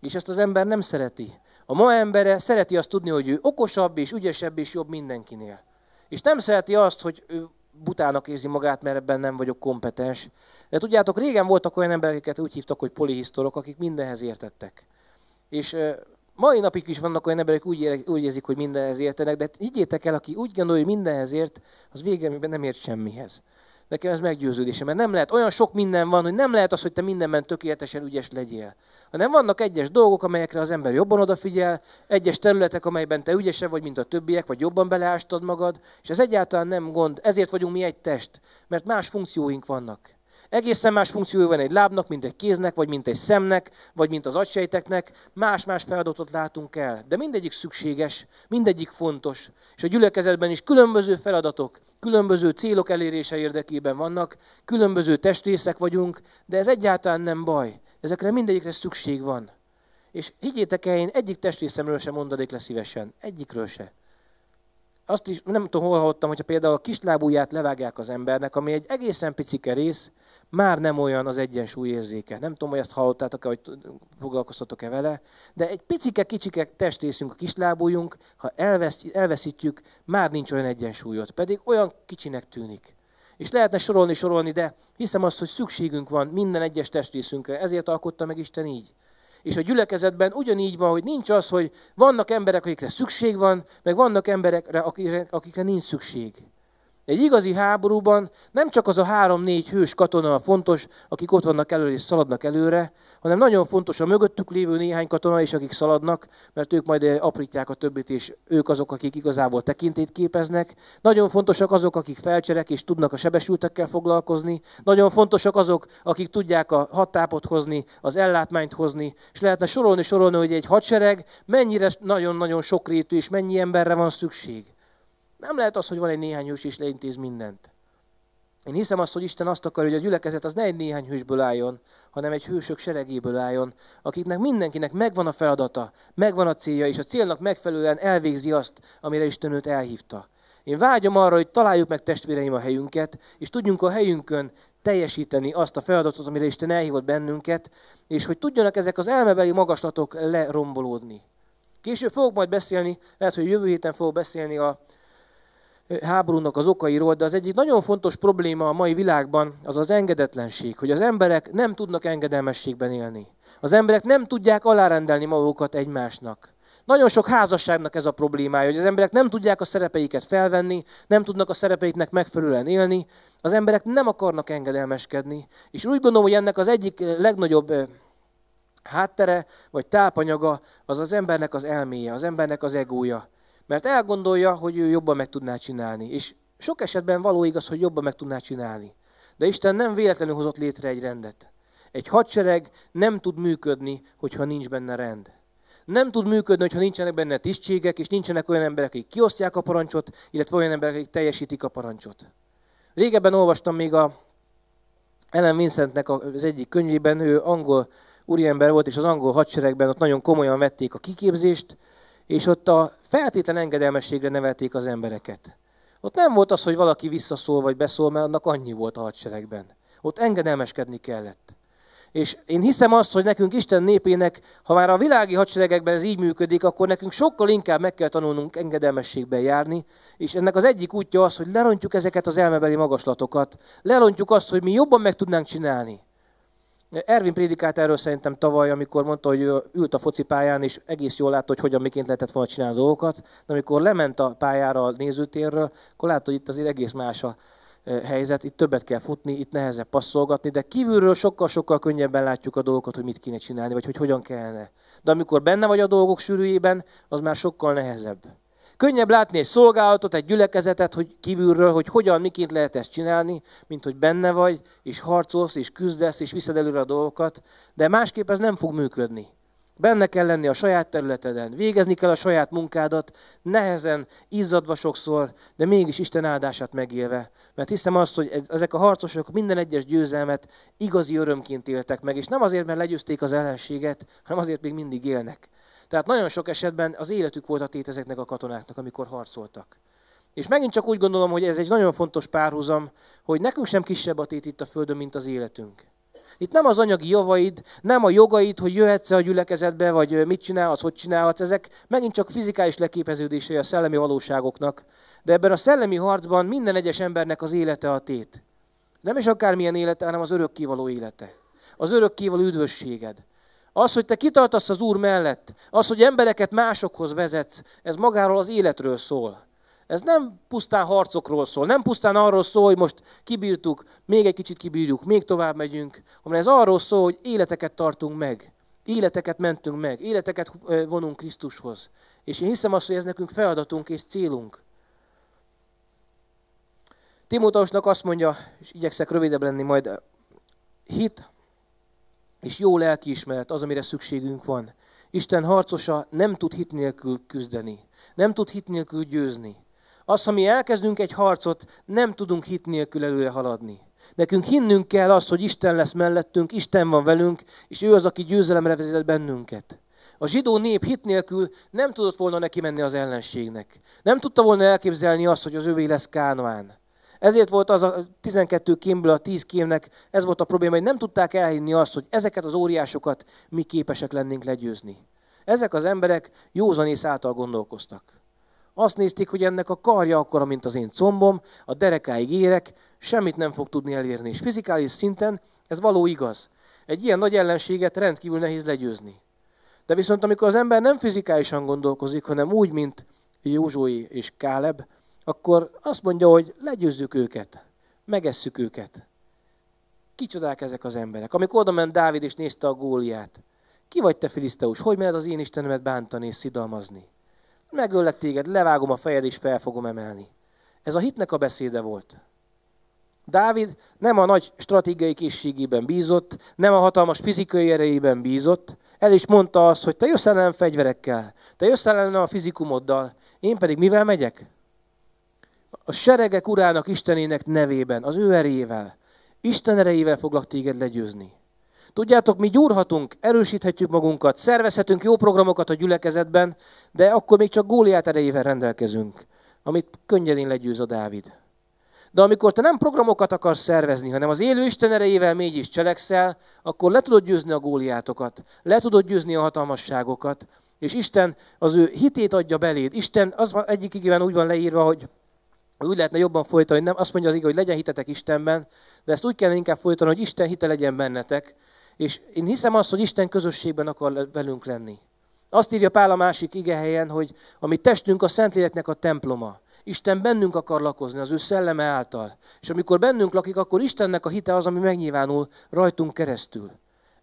És ezt az ember nem szereti. A ma embere szereti azt tudni, hogy ő okosabb és ügyesebb és jobb mindenkinél. És nem szereti azt, hogy ő butának érzi magát, mert ebben nem vagyok kompetens. De tudjátok, régen voltak olyan emberek, akiket úgy hívtak, hogy polihisztorok, akik mindenhez értettek. És mai napig is vannak olyan emberek, úgy, ér, úgy érzik, hogy mindenhez értenek, de hát higgyétek el, aki úgy gondolja, hogy mindenhez ért, az végelmében nem ért semmihez. Nekem ez meggyőződésem, mert nem lehet, olyan sok minden van, hogy nem lehet az, hogy te mindenben tökéletesen ügyes legyél. Hanem vannak egyes dolgok, amelyekre az ember jobban odafigyel, egyes területek, amelyben te ügyesebb vagy, mint a többiek, vagy jobban beleástad magad, és ez egyáltalán nem gond, ezért vagyunk mi egy test, mert más funkcióink vannak. Egészen más funkciója van egy lábnak, mint egy kéznek, vagy mint egy szemnek, vagy mint az agysejteknek. Más-más feladatot látunk el, de mindegyik szükséges, mindegyik fontos. És a gyülekezetben is különböző feladatok, különböző célok elérése érdekében vannak, különböző testrészek vagyunk, de ez egyáltalán nem baj. Ezekre mindegyikre szükség van. És higgyétek el, én egyik testrészemről sem mondanék le szívesen. Egyikről se azt is nem tudom, hol hallottam, hogyha például a kislábúját levágják az embernek, ami egy egészen picike rész, már nem olyan az egyensúlyérzéke. Nem tudom, hogy ezt hallottátok-e, hogy foglalkoztatok-e vele, de egy picike, kicsike testrészünk, a kislábújunk, ha elveszítjük, már nincs olyan egyensúlyot, pedig olyan kicsinek tűnik. És lehetne sorolni, sorolni, de hiszem azt, hogy szükségünk van minden egyes testrészünkre, ezért alkotta meg Isten így. És a gyülekezetben ugyanígy van, hogy nincs az, hogy vannak emberek, akikre szükség van, meg vannak emberek, akikre, akikre nincs szükség. Egy igazi háborúban nem csak az a három-négy hős katona a fontos, akik ott vannak előre és szaladnak előre, hanem nagyon fontos a mögöttük lévő néhány katona is, akik szaladnak, mert ők majd eh, aprítják a többit, és ők azok, akik igazából tekintét képeznek. Nagyon fontosak azok, akik felcserek és tudnak a sebesültekkel foglalkozni. Nagyon fontosak azok, akik tudják a hatápot hozni, az ellátmányt hozni, és lehetne sorolni-sorolni, hogy egy hadsereg mennyire nagyon-nagyon sokrétű, és mennyi emberre van szükség. Nem lehet az, hogy van egy néhány hős és leintéz mindent. Én hiszem azt, hogy Isten azt akar, hogy a gyülekezet az ne egy néhány hősből álljon, hanem egy hősök seregéből álljon, akiknek mindenkinek megvan a feladata, megvan a célja, és a célnak megfelelően elvégzi azt, amire Isten őt elhívta. Én vágyom arra, hogy találjuk meg testvéreim a helyünket, és tudjunk a helyünkön teljesíteni azt a feladatot, amire Isten elhívott bennünket, és hogy tudjanak ezek az elmebeli magaslatok lerombolódni. Később fogok majd beszélni, lehet, hogy jövő héten fogok beszélni a háborúnak az okairól, de az egyik nagyon fontos probléma a mai világban az az engedetlenség, hogy az emberek nem tudnak engedelmességben élni. Az emberek nem tudják alárendelni magukat egymásnak. Nagyon sok házasságnak ez a problémája, hogy az emberek nem tudják a szerepeiket felvenni, nem tudnak a szerepeiknek megfelelően élni, az emberek nem akarnak engedelmeskedni. És úgy gondolom, hogy ennek az egyik legnagyobb háttere, vagy tápanyaga az az embernek az elméje, az embernek az egója. Mert elgondolja, hogy ő jobban meg tudná csinálni. És sok esetben való igaz, hogy jobban meg tudná csinálni. De Isten nem véletlenül hozott létre egy rendet. Egy hadsereg nem tud működni, hogyha nincs benne rend. Nem tud működni, hogyha nincsenek benne tisztségek, és nincsenek olyan emberek, akik kiosztják a parancsot, illetve olyan emberek, akik teljesítik a parancsot. Régebben olvastam még a Ellen Vincentnek az egyik könyvében, ő angol úriember volt, és az angol hadseregben ott nagyon komolyan vették a kiképzést, és ott a feltétlen engedelmességre nevelték az embereket. Ott nem volt az, hogy valaki visszaszól vagy beszól, mert annak annyi volt a hadseregben. Ott engedelmeskedni kellett. És én hiszem azt, hogy nekünk Isten népének, ha már a világi hadseregekben ez így működik, akkor nekünk sokkal inkább meg kell tanulnunk engedelmességben járni, és ennek az egyik útja az, hogy lerontjuk ezeket az elmebeli magaslatokat, lerontjuk azt, hogy mi jobban meg tudnánk csinálni. Ervin prédikált erről szerintem tavaly, amikor mondta, hogy ült a focipályán, és egész jól látta, hogy hogyan miként lehetett volna csinálni a dolgokat, de amikor lement a pályára a nézőtérről, akkor látta, hogy itt azért egész más a helyzet, itt többet kell futni, itt nehezebb passzolgatni, de kívülről sokkal-sokkal könnyebben látjuk a dolgokat, hogy mit kéne csinálni, vagy hogy hogyan kellene. De amikor benne vagy a dolgok sűrűjében, az már sokkal nehezebb. Könnyebb látni egy szolgálatot, egy gyülekezetet hogy kívülről, hogy hogyan, miként lehet ezt csinálni, mint hogy benne vagy, és harcolsz, és küzdesz, és viszed előre a dolgokat, de másképp ez nem fog működni. Benne kell lenni a saját területeden, végezni kell a saját munkádat, nehezen, izzadva sokszor, de mégis Isten áldását megélve. Mert hiszem azt, hogy ezek a harcosok minden egyes győzelmet igazi örömként éltek meg, és nem azért, mert legyőzték az ellenséget, hanem azért még mindig élnek. Tehát nagyon sok esetben az életük volt a tét ezeknek a katonáknak, amikor harcoltak. És megint csak úgy gondolom, hogy ez egy nagyon fontos párhuzam, hogy nekünk sem kisebb a tét itt a Földön, mint az életünk. Itt nem az anyagi javaid, nem a jogaid, hogy jöhetsz a gyülekezetbe, vagy mit csinálhatsz, hogy csinálhatsz. Ezek megint csak fizikális leképeződései a szellemi valóságoknak. De ebben a szellemi harcban minden egyes embernek az élete a tét. Nem is akármilyen élete, hanem az örökkévaló élete. Az örökkévaló üdvösséged. Az, hogy te kitartasz az Úr mellett, az, hogy embereket másokhoz vezetsz, ez magáról az életről szól. Ez nem pusztán harcokról szól, nem pusztán arról szól, hogy most kibírtuk, még egy kicsit kibírjuk, még tovább megyünk, hanem ez arról szól, hogy életeket tartunk meg, életeket mentünk meg, életeket vonunk Krisztushoz. És én hiszem azt, hogy ez nekünk feladatunk és célunk. Timótausnak azt mondja, és igyekszek rövidebb lenni majd, hit és jó lelkiismeret az, amire szükségünk van. Isten harcosa nem tud hit nélkül küzdeni, nem tud hit nélkül győzni. Az, ha mi elkezdünk egy harcot, nem tudunk hit nélkül előre haladni. Nekünk hinnünk kell azt, hogy Isten lesz mellettünk, Isten van velünk, és ő az, aki győzelemre vezet bennünket. A zsidó nép hit nélkül nem tudott volna neki menni az ellenségnek. Nem tudta volna elképzelni azt, hogy az övé lesz Kánoán. Ezért volt az a 12 kémből a 10 kémnek, ez volt a probléma, hogy nem tudták elhinni azt, hogy ezeket az óriásokat mi képesek lennénk legyőzni. Ezek az emberek józanész által gondolkoztak. Azt nézték, hogy ennek a karja akkora, mint az én combom, a derekáig érek, semmit nem fog tudni elérni. És fizikális szinten ez való igaz. Egy ilyen nagy ellenséget rendkívül nehéz legyőzni. De viszont amikor az ember nem fizikálisan gondolkozik, hanem úgy, mint Józsói és Káleb, akkor azt mondja, hogy legyőzzük őket, megesszük őket. Kicsodák ezek az emberek. Amikor oda ment Dávid és nézte a góliát, ki vagy te filiszteus, hogy mered az én Istenemet bántani és szidalmazni? Megöllek téged, levágom a fejed és fel fogom emelni. Ez a hitnek a beszéde volt. Dávid nem a nagy stratégiai készségében bízott, nem a hatalmas fizikai erejében bízott, el is mondta azt, hogy te jössz ellenem fegyverekkel, te jössz ellenem a fizikumoddal, én pedig mivel megyek? a seregek urának Istenének nevében, az ő erével, Isten erejével foglak téged legyőzni. Tudjátok, mi gyúrhatunk, erősíthetjük magunkat, szervezhetünk jó programokat a gyülekezetben, de akkor még csak Góliát erejével rendelkezünk, amit könnyedén legyőz a Dávid. De amikor te nem programokat akarsz szervezni, hanem az élő Isten erejével mégis cselekszel, akkor le tudod győzni a góliátokat, le tudod győzni a hatalmasságokat, és Isten az ő hitét adja beléd. Isten az egyik igében úgy van leírva, hogy úgy lehetne jobban folytani, hogy nem azt mondja az ige, hogy legyen hitetek Istenben, de ezt úgy kellene inkább folytani, hogy Isten hite legyen bennetek. És én hiszem azt, hogy Isten közösségben akar velünk lenni. Azt írja Pál a másik helyen, hogy a mi testünk a Szentléleknek a temploma. Isten bennünk akar lakozni, az ő szelleme által. És amikor bennünk lakik, akkor Istennek a hite az, ami megnyilvánul rajtunk keresztül.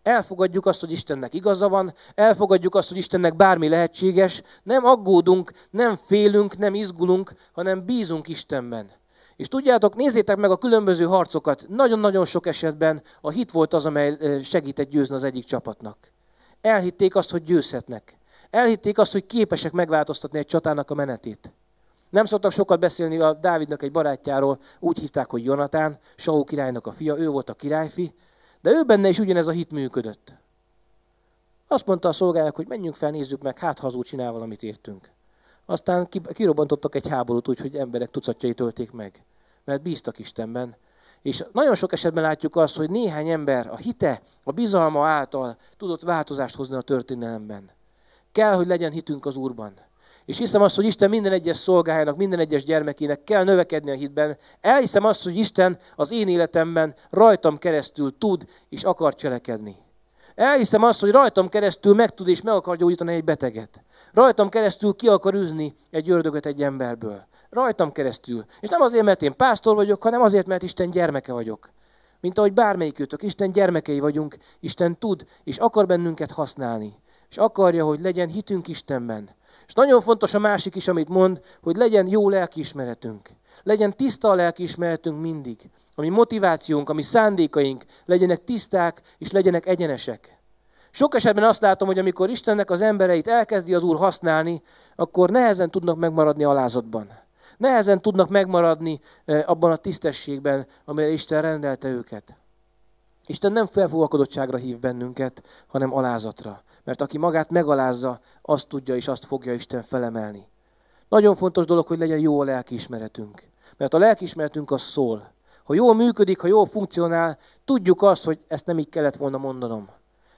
Elfogadjuk azt, hogy Istennek igaza van, elfogadjuk azt, hogy Istennek bármi lehetséges, nem aggódunk, nem félünk, nem izgulunk, hanem bízunk Istenben. És tudjátok, nézzétek meg a különböző harcokat. Nagyon-nagyon sok esetben a hit volt az, amely segített győzni az egyik csapatnak. Elhitték azt, hogy győzhetnek. Elhitték azt, hogy képesek megváltoztatni egy csatának a menetét. Nem szoktak sokat beszélni a Dávidnak egy barátjáról, úgy hívták, hogy Jonatán, Saul királynak a fia, ő volt a királyfi, de ő benne is ugyanez a hit működött. Azt mondta a szolgálnak, hogy menjünk fel, nézzük meg, hát hazú csinál valamit értünk. Aztán kirobbantottak egy háborút, úgyhogy emberek tucatjai tölték meg, mert bíztak Istenben. És nagyon sok esetben látjuk azt, hogy néhány ember a hite, a bizalma által tudott változást hozni a történelemben. Kell, hogy legyen hitünk az Úrban. És hiszem azt, hogy Isten minden egyes szolgájának, minden egyes gyermekének kell növekedni a hitben. Elhiszem azt, hogy Isten az én életemben rajtam keresztül tud és akar cselekedni. Elhiszem azt, hogy rajtam keresztül meg tud és meg akar gyógyítani egy beteget. Rajtam keresztül ki akar üzni egy ördögöt egy emberből. Rajtam keresztül. És nem azért, mert én pásztor vagyok, hanem azért, mert Isten gyermeke vagyok. Mint ahogy bármelyikőtök, Isten gyermekei vagyunk, Isten tud és akar bennünket használni. És akarja, hogy legyen hitünk Istenben és nagyon fontos a másik is, amit mond, hogy legyen jó lelkiismeretünk. Legyen tiszta a lelkiismeretünk mindig. Ami motivációnk, ami szándékaink legyenek tiszták és legyenek egyenesek. Sok esetben azt látom, hogy amikor Istennek az embereit elkezdi az Úr használni, akkor nehezen tudnak megmaradni alázatban. Nehezen tudnak megmaradni eh, abban a tisztességben, amire Isten rendelte őket. Isten nem felfúvalkodottságra hív bennünket, hanem alázatra. Mert aki magát megalázza, azt tudja és azt fogja Isten felemelni. Nagyon fontos dolog, hogy legyen jó a lelkiismeretünk. Mert a lelkiismeretünk az szól. Ha jól működik, ha jól funkcionál, tudjuk azt, hogy ezt nem így kellett volna mondanom.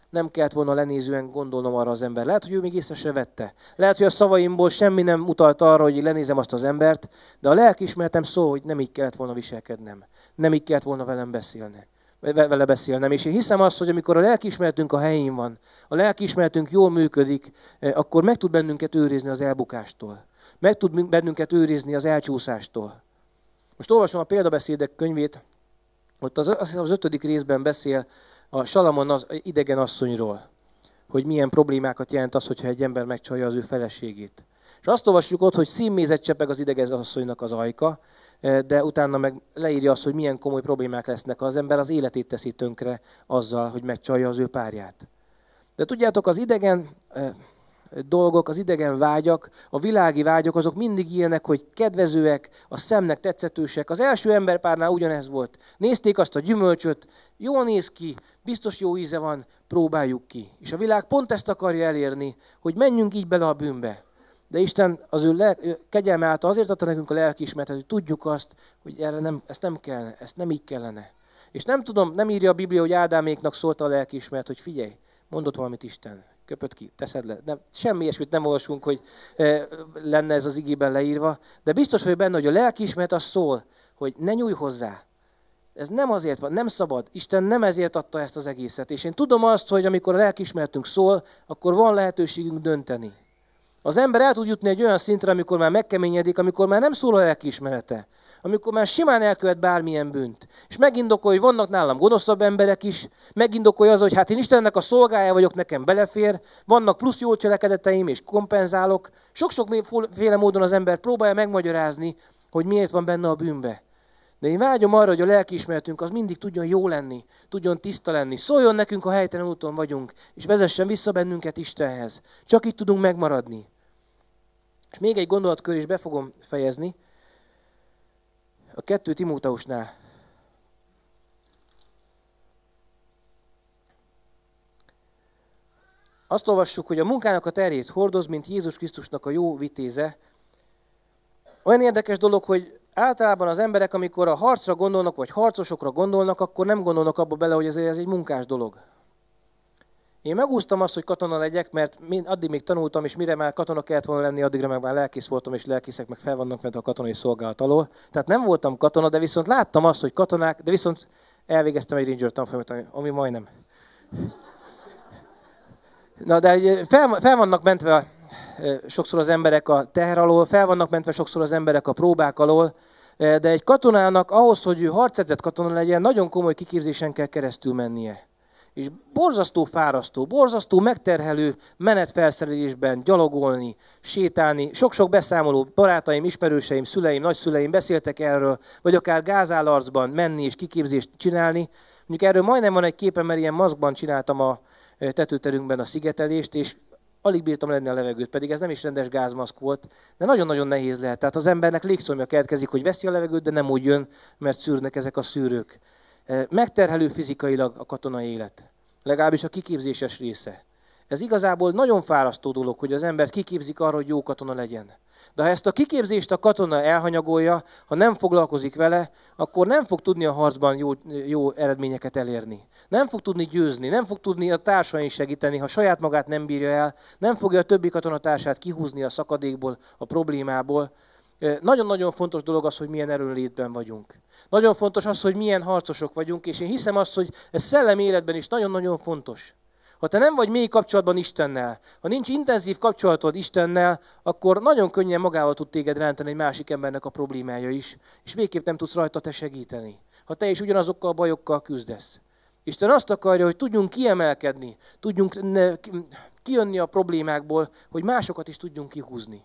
Nem kellett volna lenézően gondolnom arra az ember. Lehet, hogy ő még észre se vette. Lehet, hogy a szavaimból semmi nem utalt arra, hogy lenézem azt az embert, de a lelkiismeretem szól, hogy nem így kellett volna viselkednem. Nem így kellett volna velem beszélni vele beszélnem. És én hiszem azt, hogy amikor a lelkiismeretünk a helyén van, a lelkiismeretünk jól működik, eh, akkor meg tud bennünket őrizni az elbukástól. Meg tud bennünket őrizni az elcsúszástól. Most olvasom a példabeszédek könyvét, ott az, az, az ötödik részben beszél a Salamon az idegen asszonyról, hogy milyen problémákat jelent az, hogyha egy ember megcsalja az ő feleségét. És azt olvasjuk ott, hogy színmézet csepeg az idegen asszonynak az ajka, Eh, de utána meg leírja azt, hogy milyen komoly problémák lesznek, az ember az életét teszi tönkre azzal, hogy megcsalja az ő párját. De tudjátok, az idegen eh, dolgok, az idegen vágyak, a világi vágyak, azok mindig ilyenek, hogy kedvezőek, a szemnek tetszetősek. Az első emberpárnál ugyanez volt. Nézték azt a gyümölcsöt, jó néz ki, biztos jó íze van, próbáljuk ki. És a világ pont ezt akarja elérni, hogy menjünk így bele a bűnbe. De Isten az ő, le, ő kegyelme által azért adta nekünk a lelkiismeretet, hogy tudjuk azt, hogy erre nem, ezt nem kellene, ezt nem így kellene. És nem tudom, nem írja a Biblia, hogy Ádáméknak szólt a lelkiismeret, hogy figyelj, mondott valamit Isten, Köpött ki, teszed le. Nem, semmi ilyesmit nem olvasunk, hogy e, lenne ez az igében leírva, de biztos vagy benne, hogy a lelkiismeret az szól, hogy ne nyúj hozzá, ez nem azért van, nem szabad. Isten nem ezért adta ezt az egészet. És én tudom azt, hogy amikor a lelkismertünk szól, akkor van lehetőségünk dönteni. Az ember el tud jutni egy olyan szintre, amikor már megkeményedik, amikor már nem szól a lelkiismerete, amikor már simán elkövet bármilyen bűnt. És megindokolja, hogy vannak nálam gonoszabb emberek is, megindokolja az, hogy hát én Istennek a szolgája vagyok, nekem belefér, vannak plusz jó cselekedeteim, és kompenzálok. Sok-sokféle módon az ember próbálja megmagyarázni, hogy miért van benne a bűnbe. De én vágyom arra, hogy a lelkiismeretünk az mindig tudjon jó lenni, tudjon tiszta lenni. Szóljon nekünk, ha helytelen úton vagyunk, és vezessen vissza bennünket Istenhez. Csak itt tudunk megmaradni. És még egy gondolatkör is be fogom fejezni. A kettő Timótausnál. Azt olvassuk, hogy a munkának a terét hordoz, mint Jézus Krisztusnak a jó vitéze. Olyan érdekes dolog, hogy Általában az emberek, amikor a harcra gondolnak, vagy harcosokra gondolnak, akkor nem gondolnak abba bele, hogy ez, ez egy munkás dolog. Én megúsztam azt, hogy katona legyek, mert én addig még tanultam, és mire már katona kellett volna lenni, addigra meg már lelkész voltam, és lelkészek meg fel vannak mert a katonai szolgálat alól. Tehát nem voltam katona, de viszont láttam azt, hogy katonák, de viszont elvégeztem egy ranger tanfolyamot, ami majdnem. Na, de fel, fel vannak mentve sokszor az emberek a teher alól, fel vannak mentve sokszor az emberek a próbák alól, E, de egy katonának ahhoz, hogy ő harcedzett katona legyen, nagyon komoly kiképzésen kell keresztül mennie. És borzasztó fárasztó, borzasztó megterhelő menetfelszerelésben gyalogolni, sétálni. Sok-sok beszámoló barátaim, ismerőseim, szüleim, nagyszüleim beszéltek erről, vagy akár gázálarcban menni és kiképzést csinálni. Mondjuk erről majdnem van egy képem, mert ilyen maszkban csináltam a e, tetőterünkben a szigetelést, és alig bírtam lenni a levegőt, pedig ez nem is rendes gázmaszk volt, de nagyon-nagyon nehéz lehet. Tehát az embernek légszomja keletkezik, hogy veszi a levegőt, de nem úgy jön, mert szűrnek ezek a szűrők. E, megterhelő fizikailag a katonai élet, legalábbis a kiképzéses része. Ez igazából nagyon fárasztó dolog, hogy az ember kiképzik arra, hogy jó katona legyen. De ha ezt a kiképzést a katona elhanyagolja, ha nem foglalkozik vele, akkor nem fog tudni a harcban jó, jó eredményeket elérni. Nem fog tudni győzni, nem fog tudni a társain segíteni, ha saját magát nem bírja el, nem fogja a többi katonatársát kihúzni a szakadékból, a problémából. Nagyon-nagyon fontos dolog az, hogy milyen erőlétben vagyunk. Nagyon fontos az, hogy milyen harcosok vagyunk, és én hiszem azt, hogy ez szellemi életben is nagyon-nagyon fontos. Ha te nem vagy mély kapcsolatban Istennel, ha nincs intenzív kapcsolatod Istennel, akkor nagyon könnyen magával tud téged rántani egy másik embernek a problémája is, és végképp nem tudsz rajta te segíteni, ha te is ugyanazokkal a bajokkal küzdesz. Isten azt akarja, hogy tudjunk kiemelkedni, tudjunk kijönni a problémákból, hogy másokat is tudjunk kihúzni.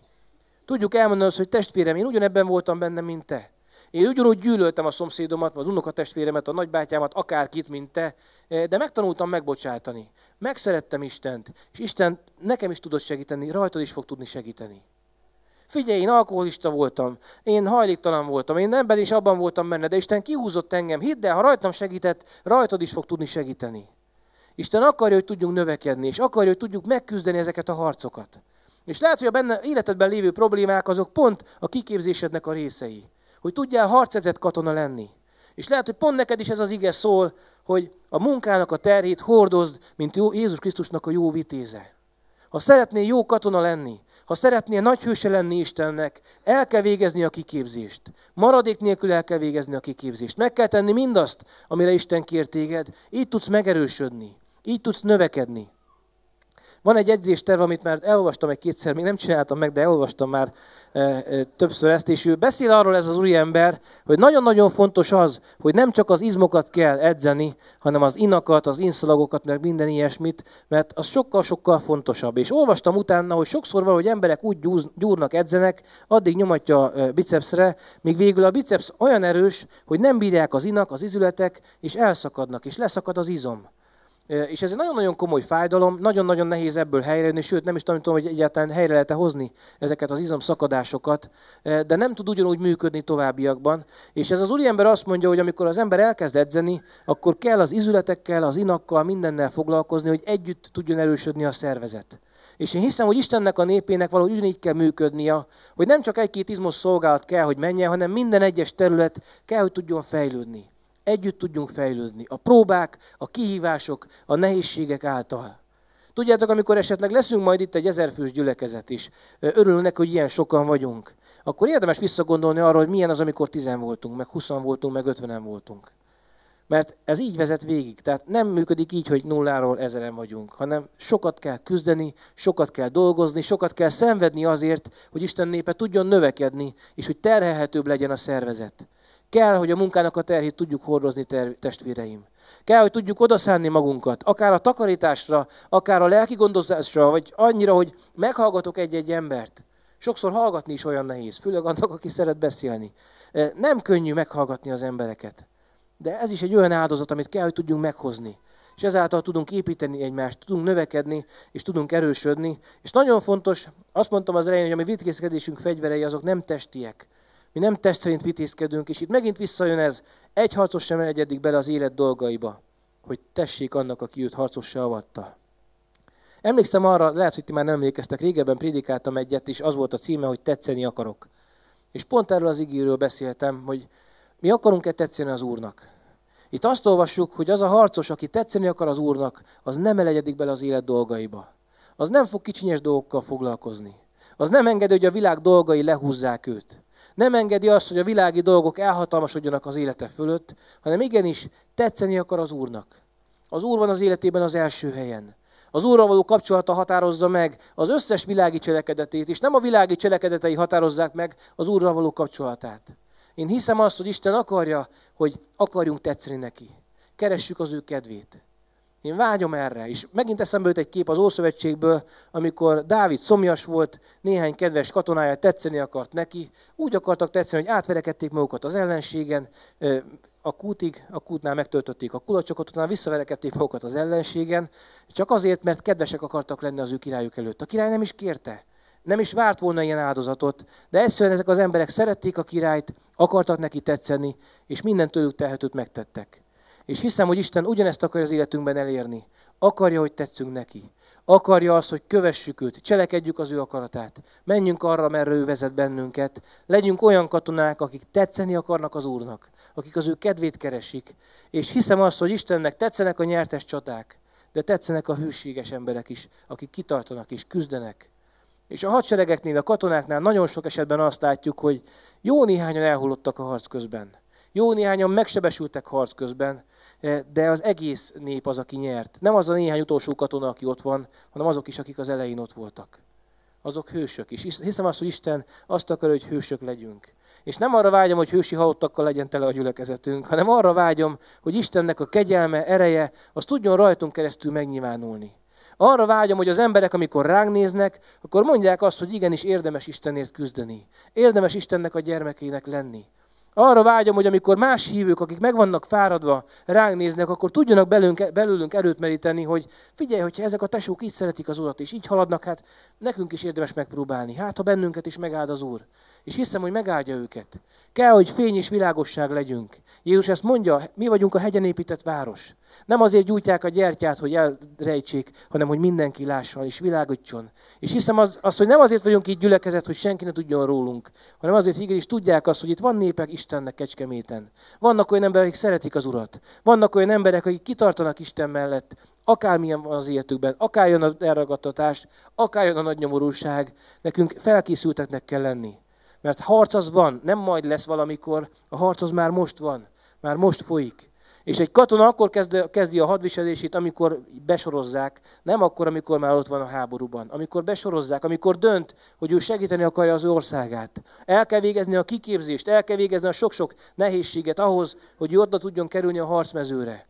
Tudjuk elmondani azt, hogy testvérem, én ugyanebben voltam benne, mint te. Én ugyanúgy gyűlöltem a szomszédomat, az unokatestvéremet, a nagybátyámat, akárkit, mint te, eh, de megtanultam megbocsátani. Megszerettem Istent, és Isten nekem is tudott segíteni, rajtad is fog tudni segíteni. Figyelj, én alkoholista voltam, én hajléktalan voltam, én ebben is abban voltam benne, de Isten kihúzott engem. Hidd el, ha rajtam segített, rajtad is fog tudni segíteni. Isten akarja, hogy tudjunk növekedni, és akarja, hogy tudjuk megküzdeni ezeket a harcokat. És lehet, hogy a benne, életedben lévő problémák azok pont a kiképzésednek a részei hogy tudjál harcezett katona lenni. És lehet, hogy pont neked is ez az ige szól, hogy a munkának a terhét hordozd, mint Jézus Krisztusnak a jó vitéze. Ha szeretnél jó katona lenni, ha szeretnél nagy hőse lenni Istennek, el kell végezni a kiképzést. Maradék nélkül el kell végezni a kiképzést. Meg kell tenni mindazt, amire Isten kér téged. Így tudsz megerősödni. Így tudsz növekedni. Van egy edzésterv, amit már elolvastam egy kétszer, még nem csináltam meg, de elolvastam már e, e, többször ezt, és ő beszél arról ez az úriember, hogy nagyon-nagyon fontos az, hogy nem csak az izmokat kell edzeni, hanem az inakat, az inszalagokat, meg minden ilyesmit, mert az sokkal-sokkal fontosabb. És olvastam utána, hogy sokszor van, hogy emberek úgy gyúrnak, edzenek, addig nyomatja bicepsre, míg végül a biceps olyan erős, hogy nem bírják az inak, az izületek, és elszakadnak, és leszakad az izom. És ez egy nagyon-nagyon komoly fájdalom, nagyon-nagyon nehéz ebből helyrejönni, sőt nem is tanítom, hogy egyáltalán helyre lehet -e hozni ezeket az izomszakadásokat, de nem tud ugyanúgy működni továbbiakban. És ez az úriember azt mondja, hogy amikor az ember elkezd edzeni, akkor kell az izületekkel, az inakkal, mindennel foglalkozni, hogy együtt tudjon erősödni a szervezet. És én hiszem, hogy Istennek a népének valahogy ugyanígy kell működnie, hogy nem csak egy-két izmos szolgálat kell, hogy menjen, hanem minden egyes terület kell, hogy tudjon fejlődni együtt tudjunk fejlődni. A próbák, a kihívások, a nehézségek által. Tudjátok, amikor esetleg leszünk majd itt egy ezerfős gyülekezet is, örülnek, hogy ilyen sokan vagyunk, akkor érdemes visszagondolni arra, hogy milyen az, amikor tizen voltunk, meg huszan voltunk, meg ötvenen voltunk. Mert ez így vezet végig. Tehát nem működik így, hogy nulláról ezeren vagyunk, hanem sokat kell küzdeni, sokat kell dolgozni, sokat kell szenvedni azért, hogy Isten népe tudjon növekedni, és hogy terhelhetőbb legyen a szervezet. Kell, hogy a munkának a terhét tudjuk hordozni, ter- testvéreim. Kell, hogy tudjuk odaszánni magunkat, akár a takarításra, akár a lelki gondozásra, vagy annyira, hogy meghallgatok egy-egy embert. Sokszor hallgatni is olyan nehéz, főleg annak, aki szeret beszélni. Nem könnyű meghallgatni az embereket, de ez is egy olyan áldozat, amit kell, hogy tudjunk meghozni. És ezáltal tudunk építeni egymást, tudunk növekedni, és tudunk erősödni. És nagyon fontos, azt mondtam az elején, hogy a mi vitkészkedésünk fegyverei azok nem testiek, mi nem test szerint vitézkedünk, és itt megint visszajön ez. Egy harcos sem egyedik bele az élet dolgaiba, hogy tessék annak, aki őt harcossá avatta. Emlékszem arra, lehet, hogy ti már nem emlékeztek, régebben prédikáltam egyet, és az volt a címe, hogy tetszeni akarok. És pont erről az ígéről beszéltem, hogy mi akarunk-e tetszeni az Úrnak. Itt azt olvassuk, hogy az a harcos, aki tetszeni akar az Úrnak, az nem elegyedik bele az élet dolgaiba. Az nem fog kicsinyes dolgokkal foglalkozni. Az nem engedi, hogy a világ dolgai lehúzzák őt. Nem engedi azt, hogy a világi dolgok elhatalmasodjanak az élete fölött, hanem igenis tetszeni akar az Úrnak. Az Úr van az életében az első helyen. Az Úrral való kapcsolata határozza meg az összes világi cselekedetét, és nem a világi cselekedetei határozzák meg az Úrral való kapcsolatát. Én hiszem azt, hogy Isten akarja, hogy akarjunk tetszeni neki. Keressük az ő kedvét. Én vágyom erre. És megint eszembe jut egy kép az Ószövetségből, amikor Dávid szomjas volt, néhány kedves katonája tetszeni akart neki. Úgy akartak tetszeni, hogy átverekedték magukat az ellenségen, a kútig, a kútnál megtöltötték a kulacsokat, utána visszaverekedték magukat az ellenségen, csak azért, mert kedvesek akartak lenni az ő királyuk előtt. A király nem is kérte. Nem is várt volna ilyen áldozatot, de egyszerűen ezek az emberek szerették a királyt, akartak neki tetszeni, és mindent tőlük telhetőt megtettek. És hiszem, hogy Isten ugyanezt akarja az életünkben elérni. Akarja, hogy tetszünk neki. Akarja azt, hogy kövessük őt, cselekedjük az ő akaratát. Menjünk arra, merre ő vezet bennünket. Legyünk olyan katonák, akik tetszeni akarnak az Úrnak, akik az ő kedvét keresik. És hiszem azt, hogy Istennek tetszenek a nyertes csaták, de tetszenek a hűséges emberek is, akik kitartanak és küzdenek. És a hadseregeknél, a katonáknál nagyon sok esetben azt látjuk, hogy jó néhányan elhullottak a harc közben. Jó néhányan megsebesültek harc közben, Eh, de az egész nép az, aki nyert. Nem az a néhány utolsó katona, aki ott van, hanem azok is, akik az elején ott voltak. Azok hősök is. Hiszem azt, hogy Isten azt akar, hogy hősök legyünk. És nem arra vágyom, hogy hősi halottakkal legyen tele a gyülekezetünk, hanem arra vágyom, hogy Istennek a kegyelme, ereje, az tudjon rajtunk keresztül megnyilvánulni. Arra vágyom, hogy az emberek, amikor ránk néznek, akkor mondják azt, hogy igenis érdemes Istenért küzdeni. Érdemes Istennek a gyermekének lenni. Arra vágyom, hogy amikor más hívők, akik meg vannak fáradva, ránk néznek, akkor tudjanak belünk, belőlünk erőt meríteni, hogy figyelj, hogyha ezek a tesók így szeretik az Urat, és így haladnak, hát nekünk is érdemes megpróbálni. Hát, ha bennünket is megáld az Úr. És hiszem, hogy megáldja őket. Kell, hogy fény és világosság legyünk. Jézus ezt mondja, mi vagyunk a hegyen épített város. Nem azért gyújtják a gyertyát, hogy elrejtsék, hanem hogy mindenki lássa és világítson. És hiszem az, az, hogy nem azért vagyunk így gyülekezet, hogy senki ne tudjon rólunk, hanem azért, hogy igenis tudják azt, hogy itt van népek, is Istennek kecskeméten. Vannak olyan emberek, akik szeretik az Urat. Vannak olyan emberek, akik kitartanak Isten mellett, akármilyen van az életükben, akár jön az elragadtatás, akár jön a nagy nyomorúság, nekünk felkészülteknek kell lenni. Mert harc az van, nem majd lesz valamikor, a harc az már most van, már most folyik. És egy katona akkor kezdi a hadviselését, amikor besorozzák, nem akkor, amikor már ott van a háborúban, amikor besorozzák, amikor dönt, hogy ő segíteni akarja az országát. El kell végezni a kiképzést, el kell végezni a sok-sok nehézséget ahhoz, hogy ő tudjon kerülni a harcmezőre.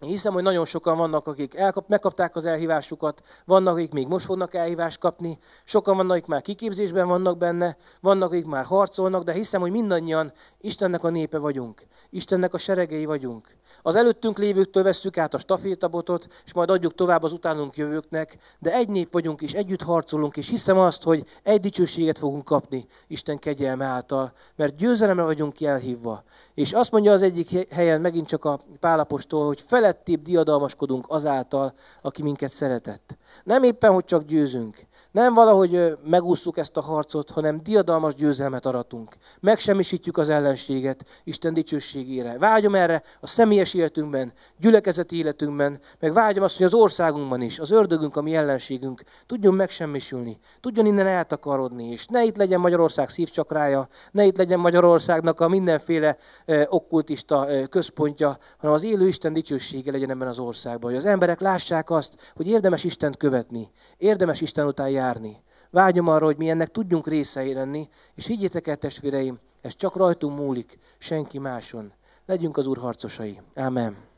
Én hiszem, hogy nagyon sokan vannak, akik elkap, megkapták az elhívásukat, vannak, akik még most fognak elhívást kapni, sokan vannak, akik már kiképzésben vannak benne, vannak, akik már harcolnak, de hiszem, hogy mindannyian Istennek a népe vagyunk, Istennek a seregei vagyunk. Az előttünk lévőktől vesszük át a stafétabotot, és majd adjuk tovább az utánunk jövőknek, de egy nép vagyunk, és együtt harcolunk, és hiszem azt, hogy egy dicsőséget fogunk kapni Isten kegyelme által, mert győzelemre vagyunk elhívva. És azt mondja az egyik helyen megint csak a pálapostól, hogy felettébb diadalmaskodunk azáltal, aki minket szeretett. Nem éppen, hogy csak győzünk. Nem valahogy megúszuk ezt a harcot, hanem diadalmas győzelmet aratunk. Megsemmisítjük az ellenséget Isten dicsőségére. Vágyom erre a személy személyes életünkben, gyülekezeti életünkben, meg vágyom azt, hogy az országunkban is, az ördögünk, a mi ellenségünk tudjon megsemmisülni, tudjon innen eltakarodni, és ne itt legyen Magyarország szívcsakrája, ne itt legyen Magyarországnak a mindenféle okkultista központja, hanem az élő Isten dicsősége legyen ebben az országban, hogy az emberek lássák azt, hogy érdemes Istent követni, érdemes Isten után járni. Vágyom arra, hogy mi ennek tudjunk részei lenni, és higgyétek el, testvéreim, ez csak rajtunk múlik, senki máson. Legyünk az Úr harcosai. Amen.